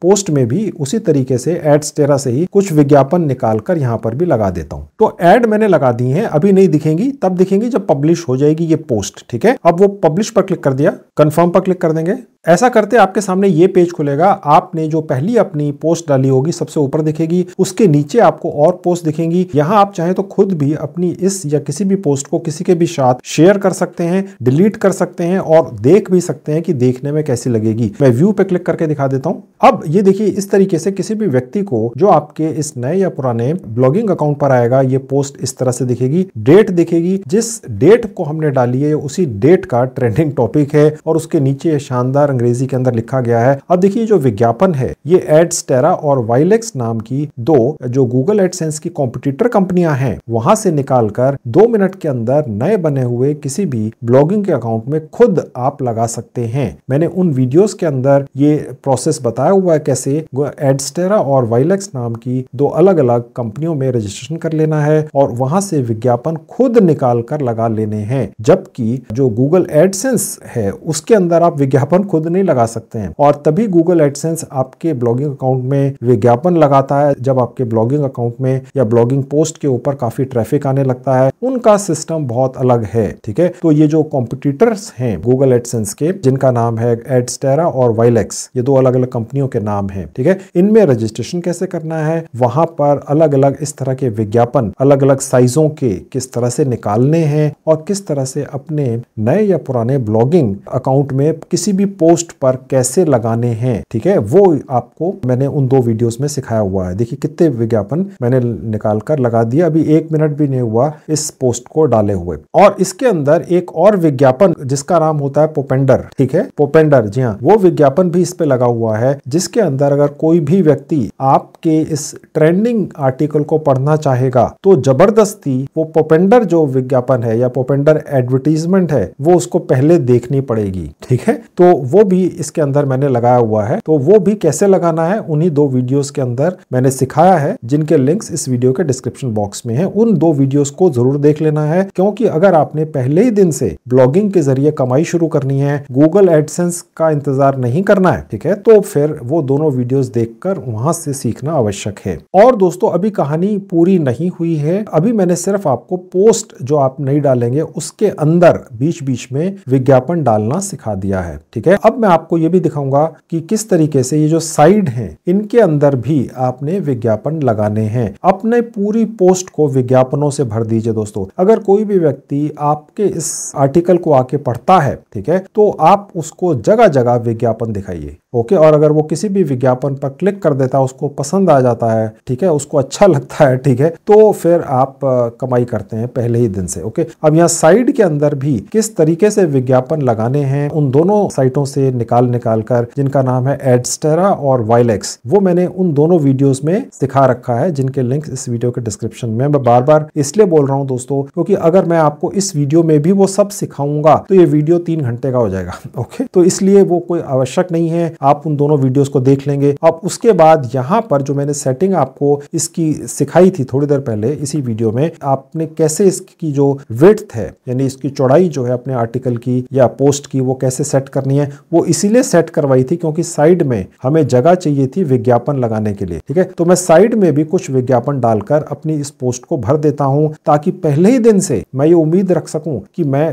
पोस्ट में भी उसी तरीके से एड्स तेरा से ही कुछ विज्ञापन निकाल कर यहाँ पर भी लगा देता हूँ तो एड मैंने लगा दी है अभी नहीं दिखेंगी तब दिखेंगी जब पब्लिश हो जाएगी ये पोस्ट ठीक है अब वो पब्लिश पर क्लिक कर दिया कन्फर्म पर क्लिक कर देंगे ऐसा करते आपके सामने ये पेज खुलेगा आपने जो पहली अपनी पोस्ट डाली होगी सबसे ऊपर दिखेगी उसके नीचे आपको और पोस्ट दिखेंगी यहाँ आप चाहे तो खुद भी अपनी इस या किसी भी पोस्ट को किसी के भी साथ शेयर कर सकते हैं डिलीट कर सकते हैं और देख भी सकते हैं कि देखने में कैसी लगेगी मैं व्यू पे क्लिक करके दिखा देता हूँ अब ये देखिए इस तरीके से किसी भी व्यक्ति को जो आपके इस नए या पुराने ब्लॉगिंग अकाउंट पर आएगा ये पोस्ट इस तरह से दिखेगी डेट दिखेगी जिस डेट को हमने डाली है उसी डेट का ट्रेंडिंग टॉपिक है और उसके नीचे शानदार अंग्रेजी के अंदर लिखा गया है अब देखिए जो विज्ञापन है ये एड्स टेरा और वाइलेक्स नाम की दो जो गूगल एडसेंस की कॉम्पिटिटर कंपनियां हैं वहां से निकालकर दो मिनट के अंदर नए बने हुए किसी भी ब्लॉगिंग के अकाउंट में खुद आप लगा सकते हैं मैंने उन वीडियोस के अंदर ये प्रोसेस बताया हुआ है कैसे एडस्टेरा और वाइलेक्स नाम की दो अलग अलग कंपनियों में रजिस्ट्रेशन कर लेना है और वहां से विज्ञापन खुद निकाल कर लगा लेने हैं जबकि जो गूगल एडसेंस है उसके अंदर आप विज्ञापन खुद खुद नहीं लगा सकते हैं और तभी गूगल एडसेंस आपके ब्लॉगिंग अकाउंट में विज्ञापन लगाता है जब आपके ब्लॉगिंग अकाउंट में या ब्लॉगिंग पोस्ट के ऊपर काफी ट्रैफिक आने लगता है उनका सिस्टम बहुत अलग है ठीक है तो ये जो कॉम्पिटिटर्स हैं गूगल एडसेंस के जिनका नाम है एडस्टेरा और वाइलेक्स ये दो अलग अलग कंपनियों के नाम है ठीक है इनमें रजिस्ट्रेशन कैसे करना है वहां पर अलग अलग इस तरह के विज्ञापन अलग अलग साइजों के किस तरह से निकालने हैं और किस तरह से अपने नए या पुराने ब्लॉगिंग अकाउंट में किसी भी पोस्ट पोस्ट पर कैसे लगाने हैं ठीक है वो आपको मैंने उन दो वीडियोस में सिखाया हुआ है देखिए कितने विज्ञापन मैंने निकाल कर लगा दिया अभी एक मिनट भी नहीं हुआ इस पोस्ट को डाले हुए और इसके अंदर एक और विज्ञापन जिसका नाम होता है पोपेंडर ठीक है पोपेंडर जी हाँ वो विज्ञापन भी इस पे लगा हुआ है जिसके अंदर अगर कोई भी व्यक्ति आपके इस ट्रेंडिंग आर्टिकल को पढ़ना चाहेगा तो जबरदस्ती वो पोपेंडर जो विज्ञापन है या पोपेंडर एडवर्टीजमेंट है वो उसको पहले देखनी पड़ेगी ठीक है तो वो भी इसके अंदर मैंने लगाया हुआ है तो वो भी कैसे लगाना है उन्हीं दो वीडियोस के अंदर मैंने सिखाया है जिनके लिंक्स इस वीडियो के डिस्क्रिप्शन बॉक्स में हैं उन दो वीडियोस को जरूर देख लेना है क्योंकि अगर आपने पहले ही दिन से ब्लॉगिंग के जरिए कमाई शुरू करनी है गूगल एडसेंस का इंतजार नहीं करना है ठीक है तो फिर वो दोनों देख कर वहां से सीखना आवश्यक है और दोस्तों अभी कहानी पूरी नहीं हुई है अभी मैंने सिर्फ आपको पोस्ट जो आप नहीं डालेंगे उसके अंदर बीच बीच में विज्ञापन डालना सिखा दिया है ठीक है अब अब मैं आपको ये भी दिखाऊंगा कि किस तरीके से ये जो साइड हैं इनके अंदर भी आपने विज्ञापन लगाने हैं अपने पूरी पोस्ट को विज्ञापनों से भर दीजिए दोस्तों अगर कोई भी व्यक्ति आपके इस आर्टिकल को आके पढ़ता है ठीक है तो आप उसको जगह जगह विज्ञापन दिखाइए ओके और अगर वो किसी भी विज्ञापन पर क्लिक कर देता है उसको पसंद आ जाता है ठीक है उसको अच्छा लगता है ठीक है तो फिर आप कमाई करते हैं पहले ही दिन से ओके अब यहाँ साइड के अंदर भी किस तरीके से विज्ञापन लगाने हैं उन दोनों साइटों से निकाल निकाल कर जिनका नाम है एडस्टेरा और वाइलेक्स वो मैंने उन दोनों वीडियोज में सिखा रखा है जिनके लिंक इस वीडियो के डिस्क्रिप्शन में मैं बार बार इसलिए बोल रहा हूँ दोस्तों क्योंकि अगर मैं आपको इस वीडियो में भी वो सब सिखाऊंगा तो ये वीडियो तीन घंटे का हो जाएगा ओके तो इसलिए वो कोई आवश्यक नहीं है आप उन दोनों वीडियोस को देख लेंगे अब उसके बाद यहाँ पर जो मैंने सेटिंग आपको इसकी सिखाई थी थोड़ी देर पहले इसी वीडियो में आपने कैसे इसकी जो वेथ है यानी इसकी चौड़ाई जो है अपने आर्टिकल की या पोस्ट की वो कैसे सेट करनी है वो इसीलिए सेट करवाई थी क्योंकि साइड में हमें जगह चाहिए थी विज्ञापन लगाने के लिए ठीक है तो मैं साइड में भी कुछ विज्ञापन डालकर अपनी इस पोस्ट को भर देता हूँ ताकि पहले ही दिन से मैं ये उम्मीद रख सकूं कि मैं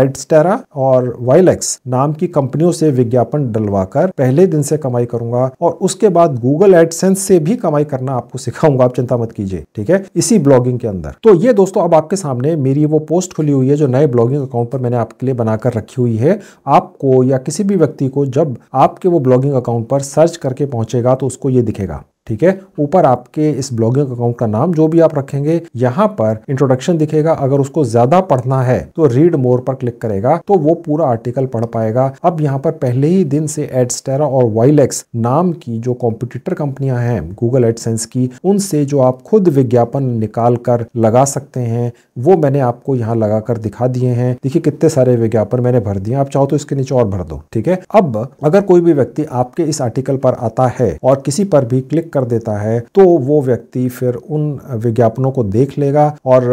एडस्टेरा और वाइलेक्स नाम की कंपनियों से विज्ञापन डलवाकर पहले पहले दिन से कमाई करूंगा और उसके बाद गूगल एडसेंस से भी कमाई करना आपको सिखाऊंगा आप चिंता मत कीजिए ठीक है इसी ब्लॉगिंग के अंदर तो ये दोस्तों अब आपके सामने मेरी वो पोस्ट खुली हुई है जो नए ब्लॉगिंग अकाउंट पर मैंने आपके लिए बनाकर रखी हुई है आपको या किसी भी व्यक्ति को जब आपके वो ब्लॉगिंग अकाउंट पर सर्च करके पहुंचेगा तो उसको ये दिखेगा ठीक है ऊपर आपके इस ब्लॉगिंग अकाउंट का नाम जो भी आप रखेंगे यहाँ पर इंट्रोडक्शन दिखेगा अगर उसको ज्यादा पढ़ना है तो रीड मोर पर क्लिक करेगा तो वो पूरा आर्टिकल पढ़ पाएगा अब यहाँ पर पहले ही दिन से एडस्टेरा और वाइलेक्स नाम की जो कॉम्पिटिटर कंपनियां हैं गूगल एडसेंस की उनसे जो आप खुद विज्ञापन निकाल कर लगा सकते हैं वो मैंने आपको यहाँ लगा कर दिखा दिए हैं देखिए कितने सारे विज्ञापन मैंने भर दिए आप चाहो तो इसके नीचे और भर दो ठीक है अब अगर कोई भी व्यक्ति आपके इस आर्टिकल पर आता है और किसी पर भी क्लिक कर कर देता है तो वो व्यक्ति फिर उन विज्ञापनों को देख लेगा और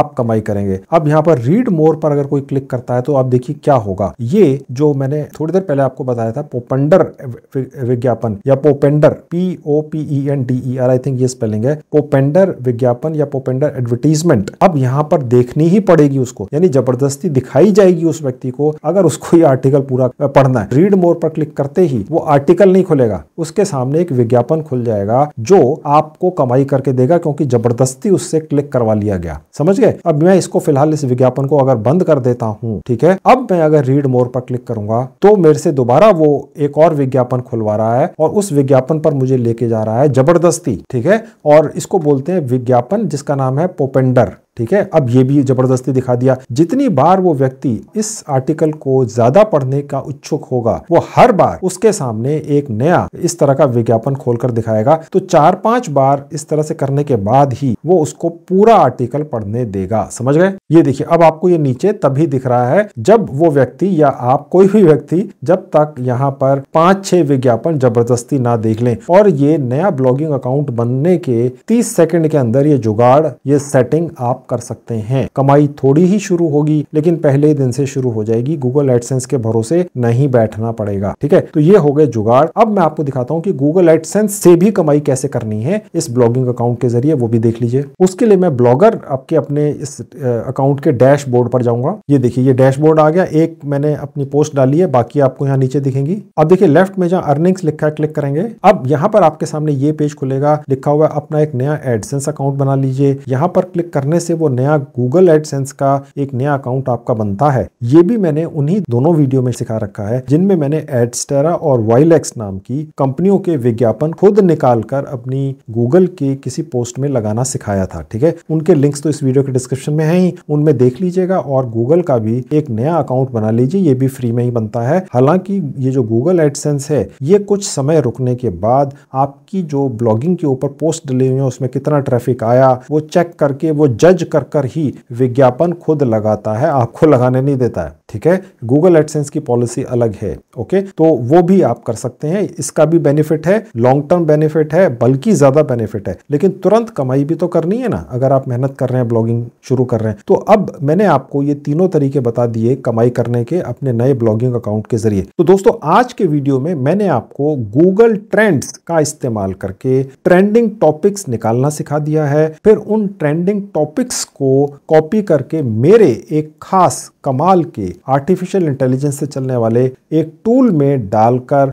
आप कमाई करेंगे अब यहाँ पर रीड मोर पर अगर कोई क्लिक करता है तो आप देखिए क्या होगा ये जो मैंने थोड़ी देर पहले आपको बताया था पोपेंडर विज्ञापन या popunder P O P N D R I think ये स्पेलिंग है पोपेंडर विज्ञापन या पोपेंडर एडवर्टीजमेंट अब यहाँ पर देखनी ही पड़ेगी उसको यानी जबरदस्ती दिखाई जाएगी उस व्यक्ति को अगर उसको ये आर्टिकल पूरा पढ़ना है रीड मोर पर क्लिक करते ही वो आर्टिकल नहीं खुलेगा उसके सामने एक विज्ञापन खुल जाएगा जाएगा जो आपको कमाई करके देगा क्योंकि जबरदस्ती उससे क्लिक करवा लिया गया समझ गए अब मैं इसको फिलहाल इस विज्ञापन को अगर बंद कर देता हूँ ठीक है अब मैं अगर रीड मोर पर क्लिक करूंगा तो मेरे से दोबारा वो एक और विज्ञापन खुलवा रहा है और उस विज्ञापन पर मुझे लेके जा रहा है जबरदस्ती ठीक है और इसको बोलते हैं विज्ञापन जिसका नाम है पोपेंडर ठीक है अब ये भी जबरदस्ती दिखा दिया जितनी बार वो व्यक्ति इस आर्टिकल को ज्यादा पढ़ने का उत्सुक होगा वो हर बार उसके सामने एक नया इस तरह का विज्ञापन खोलकर दिखाएगा तो चार पांच बार इस तरह से करने के बाद ही वो उसको पूरा आर्टिकल पढ़ने देगा समझ गए ये देखिए अब आपको ये नीचे तभी दिख रहा है जब वो व्यक्ति या आप कोई भी व्यक्ति जब तक यहाँ पर पांच छह विज्ञापन जबरदस्ती ना देख लें और ये नया ब्लॉगिंग अकाउंट बनने के तीस सेकेंड के अंदर ये जुगाड़ ये सेटिंग आप कर सकते हैं कमाई थोड़ी ही शुरू होगी लेकिन पहले दिन से शुरू हो जाएगी गूगल एडसेंस के भरोसे नहीं बैठना पड़ेगा ठीक है तो ये हो गए जुगाड़ अब मैं आपको दिखाता हूँ कि गूगल एडसेंस से भी कमाई कैसे करनी है इस ब्लॉगिंग अकाउंट के जरिए वो भी देख लीजिए उसके लिए मैं ब्लॉगर आपके अपने इस अकाउंट के डैशबोर्ड पर जाऊंगा ये देखिए ये डैशबोर्ड आ गया एक मैंने अपनी पोस्ट डाली है बाकी आपको यहाँ नीचे दिखेंगी अब देखिए लेफ्ट में जहाँ अर्निंग्स लिखा है क्लिक करेंगे अब यहाँ पर आपके सामने ये पेज खुलेगा लिखा हुआ अपना एक नया एडसेंस अकाउंट बना लीजिए यहाँ पर क्लिक करने से वो नया गूगल एडसेंस का एक नया अकाउंट आपका बनता है ये भी मैंने उन्हीं दोनों वीडियो में सिखा रखा है जिनमें मैंने एडस्टेरा और वाइलेक्स नाम की कंपनियों के विज्ञापन खुद निकाल कर अपनी गूगल के किसी पोस्ट में लगाना सिखाया था ठीक है उनके लिंक्स तो इस वीडियो के डिस्क्रिप्शन में है ही उनमें देख लीजिएगा और गूगल का भी एक नया अकाउंट बना लीजिए ये भी फ्री में ही बनता है हालांकि ये जो गूगल एडसेंस है ये कुछ समय रुकने के बाद आपकी जो ब्लॉगिंग के ऊपर पोस्ट डली हुई है उसमें कितना ट्रैफिक आया वो चेक करके वो जज कर कर ही विज्ञापन खुद लगाता है आपको लगाने नहीं देता है ठीक है गूगल एडसेंस की पॉलिसी अलग है ओके तो वो भी आप कर सकते हैं इसका भी बेनिफिट है लॉन्ग टर्म बेनिफिट है बल्कि ज्यादा बेनिफिट है लेकिन तुरंत कमाई भी तो करनी है ना अगर आप मेहनत कर रहे हैं ब्लॉगिंग शुरू कर रहे हैं तो अब मैंने आपको ये तीनों तरीके बता दिए कमाई करने के अपने नए ब्लॉगिंग अकाउंट के जरिए तो दोस्तों आज के वीडियो में मैंने आपको गूगल ट्रेंड्स का इस्तेमाल करके ट्रेंडिंग टॉपिक्स निकालना सिखा दिया है फिर उन ट्रेंडिंग टॉपिक्स को कॉपी करके मेरे एक खास कमाल के आर्टिफिशियल इंटेलिजेंस से चलने वाले एक टूल में डालकर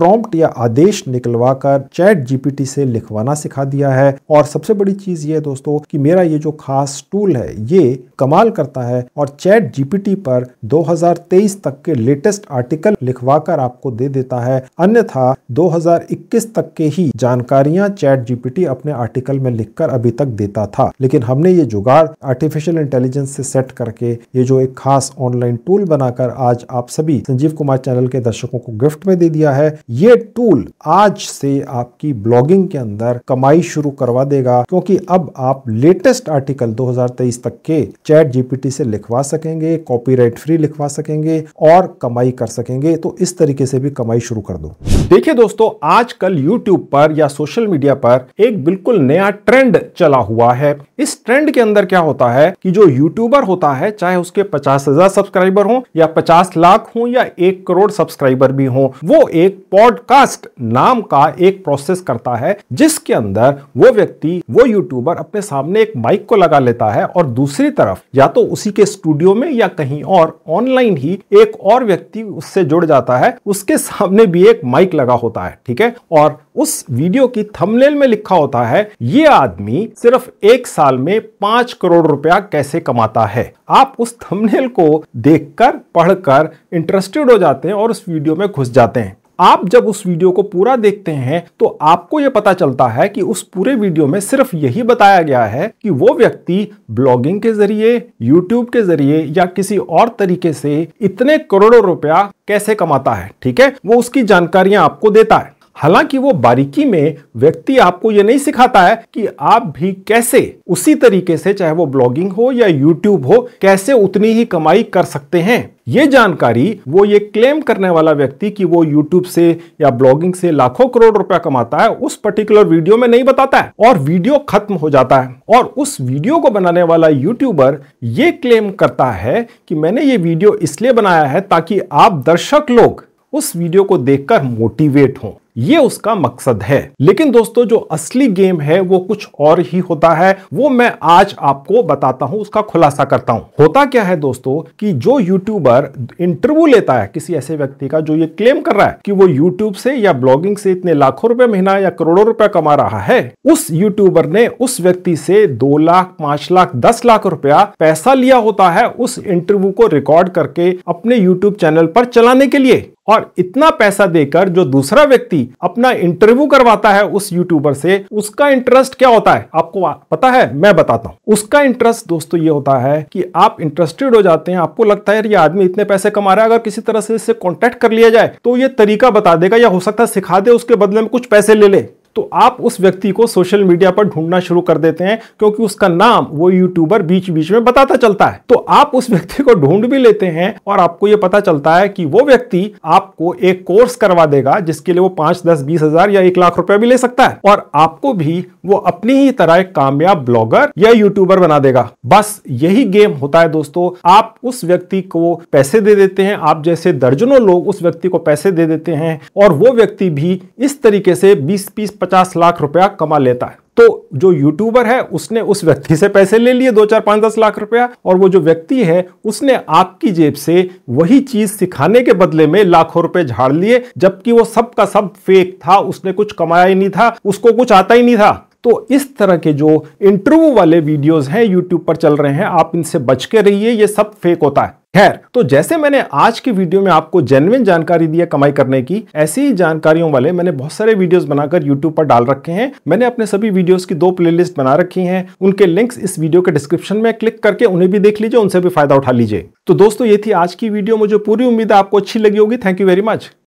प्रॉम्प्ट या आदेश निकलवाकर चैट जीपीटी से लिखवाना सिखा दिया है और सबसे बड़ी चीज ये दोस्तों कि मेरा ये जो खास टूल है ये कमाल करता है और चैट जीपीटी पर 2023 तक के लेटेस्ट आर्टिकल लिखवाकर आपको दे देता है अन्यथा 2021 तक के ही जानकारियां चैट जीपीटी अपने आर्टिकल में लिखकर अभी तक देता था लेकिन हमने ये जुगाड़ आर्टिफिशियल इंटेलिजेंस से सेट करके ये जो एक खास ऑनलाइन टूल बनाकर आज आप सभी संजीव कुमार चैनल के दर्शकों को गिफ्ट में दे दिया है ये टूल आज से आपकी ब्लॉगिंग के अंदर कमाई शुरू करवा देगा क्योंकि अब आप लेटेस्ट आर्टिकल 2023 तक के चैट जीपीटी से लिखवा सकेंगे कॉपीराइट फ्री लिखवा सकेंगे और कमाई कर सकेंगे तो इस तरीके से भी कमाई शुरू कर दो देखिए दोस्तों आजकल यूट्यूब पर या सोशल मीडिया पर एक बिल्कुल नया ट्रेंड चला हुआ है इस ट्रेंड के अंदर क्या होता है कि जो यूट्यूबर होता है चाहे उसके पचास हजार सब्सक्राइबर हो या पचास लाख हो या एक करोड़ सब्सक्राइबर भी हो वो एक पॉडकास्ट नाम का एक प्रोसेस करता है जिसके अंदर वो व्यक्ति वो यूट्यूबर अपने सामने एक माइक को लगा लेता है और दूसरी तरफ या तो उसी के स्टूडियो में या कहीं और ऑनलाइन ही एक और व्यक्ति उससे जुड़ जाता है उसके सामने भी एक माइक लगा होता है ठीक है और उस वीडियो की थंबनेल में लिखा होता है ये आदमी सिर्फ एक साल में पांच करोड़ रुपया कैसे कमाता है आप उस थंबनेल को देखकर पढ़कर इंटरेस्टेड हो जाते हैं और उस वीडियो में घुस जाते हैं आप जब उस वीडियो को पूरा देखते हैं तो आपको यह पता चलता है कि उस पूरे वीडियो में सिर्फ यही बताया गया है कि वो व्यक्ति ब्लॉगिंग के जरिए यूट्यूब के जरिए या किसी और तरीके से इतने करोड़ों रुपया कैसे कमाता है ठीक है वो उसकी जानकारियां आपको देता है हालांकि वो बारीकी में व्यक्ति आपको ये नहीं सिखाता है कि आप भी कैसे उसी तरीके से चाहे वो ब्लॉगिंग हो या यूट्यूब हो कैसे उतनी ही कमाई कर सकते हैं ये जानकारी वो ये क्लेम करने वाला व्यक्ति कि वो यूट्यूब से या ब्लॉगिंग से लाखों करोड़ रुपया कमाता है उस पर्टिकुलर वीडियो में नहीं बताता है और वीडियो खत्म हो जाता है और उस वीडियो को बनाने वाला यूट्यूबर ये क्लेम करता है कि मैंने ये वीडियो इसलिए बनाया है ताकि आप दर्शक लोग उस वीडियो को देखकर मोटिवेट हों ये उसका मकसद है लेकिन दोस्तों जो असली गेम है वो कुछ और ही होता है वो मैं आज आपको बताता हूं उसका खुलासा करता हूं होता क्या है दोस्तों कि जो यूट्यूबर इंटरव्यू लेता है किसी ऐसे व्यक्ति का जो ये क्लेम कर रहा है कि वो यूट्यूब से या ब्लॉगिंग से इतने लाखों रुपए महीना या करोड़ों रुपए कमा रहा है उस यूट्यूबर ने उस व्यक्ति से दो लाख पांच लाख दस लाख रुपया पैसा लिया होता है उस इंटरव्यू को रिकॉर्ड करके अपने यूट्यूब चैनल पर चलाने के लिए और इतना पैसा देकर जो दूसरा व्यक्ति अपना इंटरव्यू करवाता है उस यूट्यूबर से उसका इंटरेस्ट क्या होता है आपको पता है मैं बताता हूँ उसका इंटरेस्ट दोस्तों ये होता है कि आप इंटरेस्टेड हो जाते हैं आपको लगता है ये आदमी इतने पैसे कमा रहा है अगर किसी तरह से इससे कॉन्टेक्ट कर लिया जाए तो ये तरीका बता देगा या हो सकता है सिखा दे उसके बदले में कुछ पैसे ले ले तो आप उस व्यक्ति को सोशल मीडिया पर ढूंढना शुरू कर देते हैं क्योंकि उसका नाम वो यूट्यूबर बीच बीच में बताता चलता है तो आप उस व्यक्ति को ढूंढ भी लेते हैं और आपको ये पता चलता है कि वो व्यक्ति आपको एक कोर्स करवा देगा जिसके लिए वो पांच दस बीस हजार या एक लाख रुपया भी ले सकता है और आपको भी वो अपनी ही तरह एक कामयाब ब्लॉगर या यूट्यूबर बना देगा बस यही गेम होता है दोस्तों आप उस व्यक्ति को पैसे दे देते हैं आप जैसे दर्जनों लोग उस व्यक्ति को पैसे दे देते हैं और वो व्यक्ति भी इस तरीके से बीस बीस पचास लाख रुपया कमा लेता है तो जो यूट्यूबर है उसने उस व्यक्ति से पैसे ले लिए दो चार पांच दस लाख रुपया और वो जो व्यक्ति है उसने आपकी जेब से वही चीज सिखाने के बदले में लाखों रुपए झाड़ लिए जबकि वो सब का सब फेक था उसने कुछ कमाया ही नहीं था उसको कुछ आता ही नहीं था तो इस तरह के जो इंटरव्यू वाले वीडियोस हैं यूट्यूब पर चल रहे हैं आप इनसे बच के रहिए ये सब फेक होता है खैर तो जैसे मैंने आज की वीडियो में आपको जेनविन जानकारी दी है कमाई करने की ऐसी ही जानकारियों वाले मैंने बहुत सारे वीडियोस बनाकर YouTube पर डाल रखे हैं मैंने अपने सभी वीडियोस की दो प्लेलिस्ट बना रखी हैं उनके लिंक्स इस वीडियो के डिस्क्रिप्शन में क्लिक करके उन्हें भी देख लीजिए उनसे भी फायदा उठा लीजिए तो दोस्तों ये थी आज की वीडियो मुझे पूरी उम्मीद है आपको अच्छी लगी होगी थैंक यू वेरी मच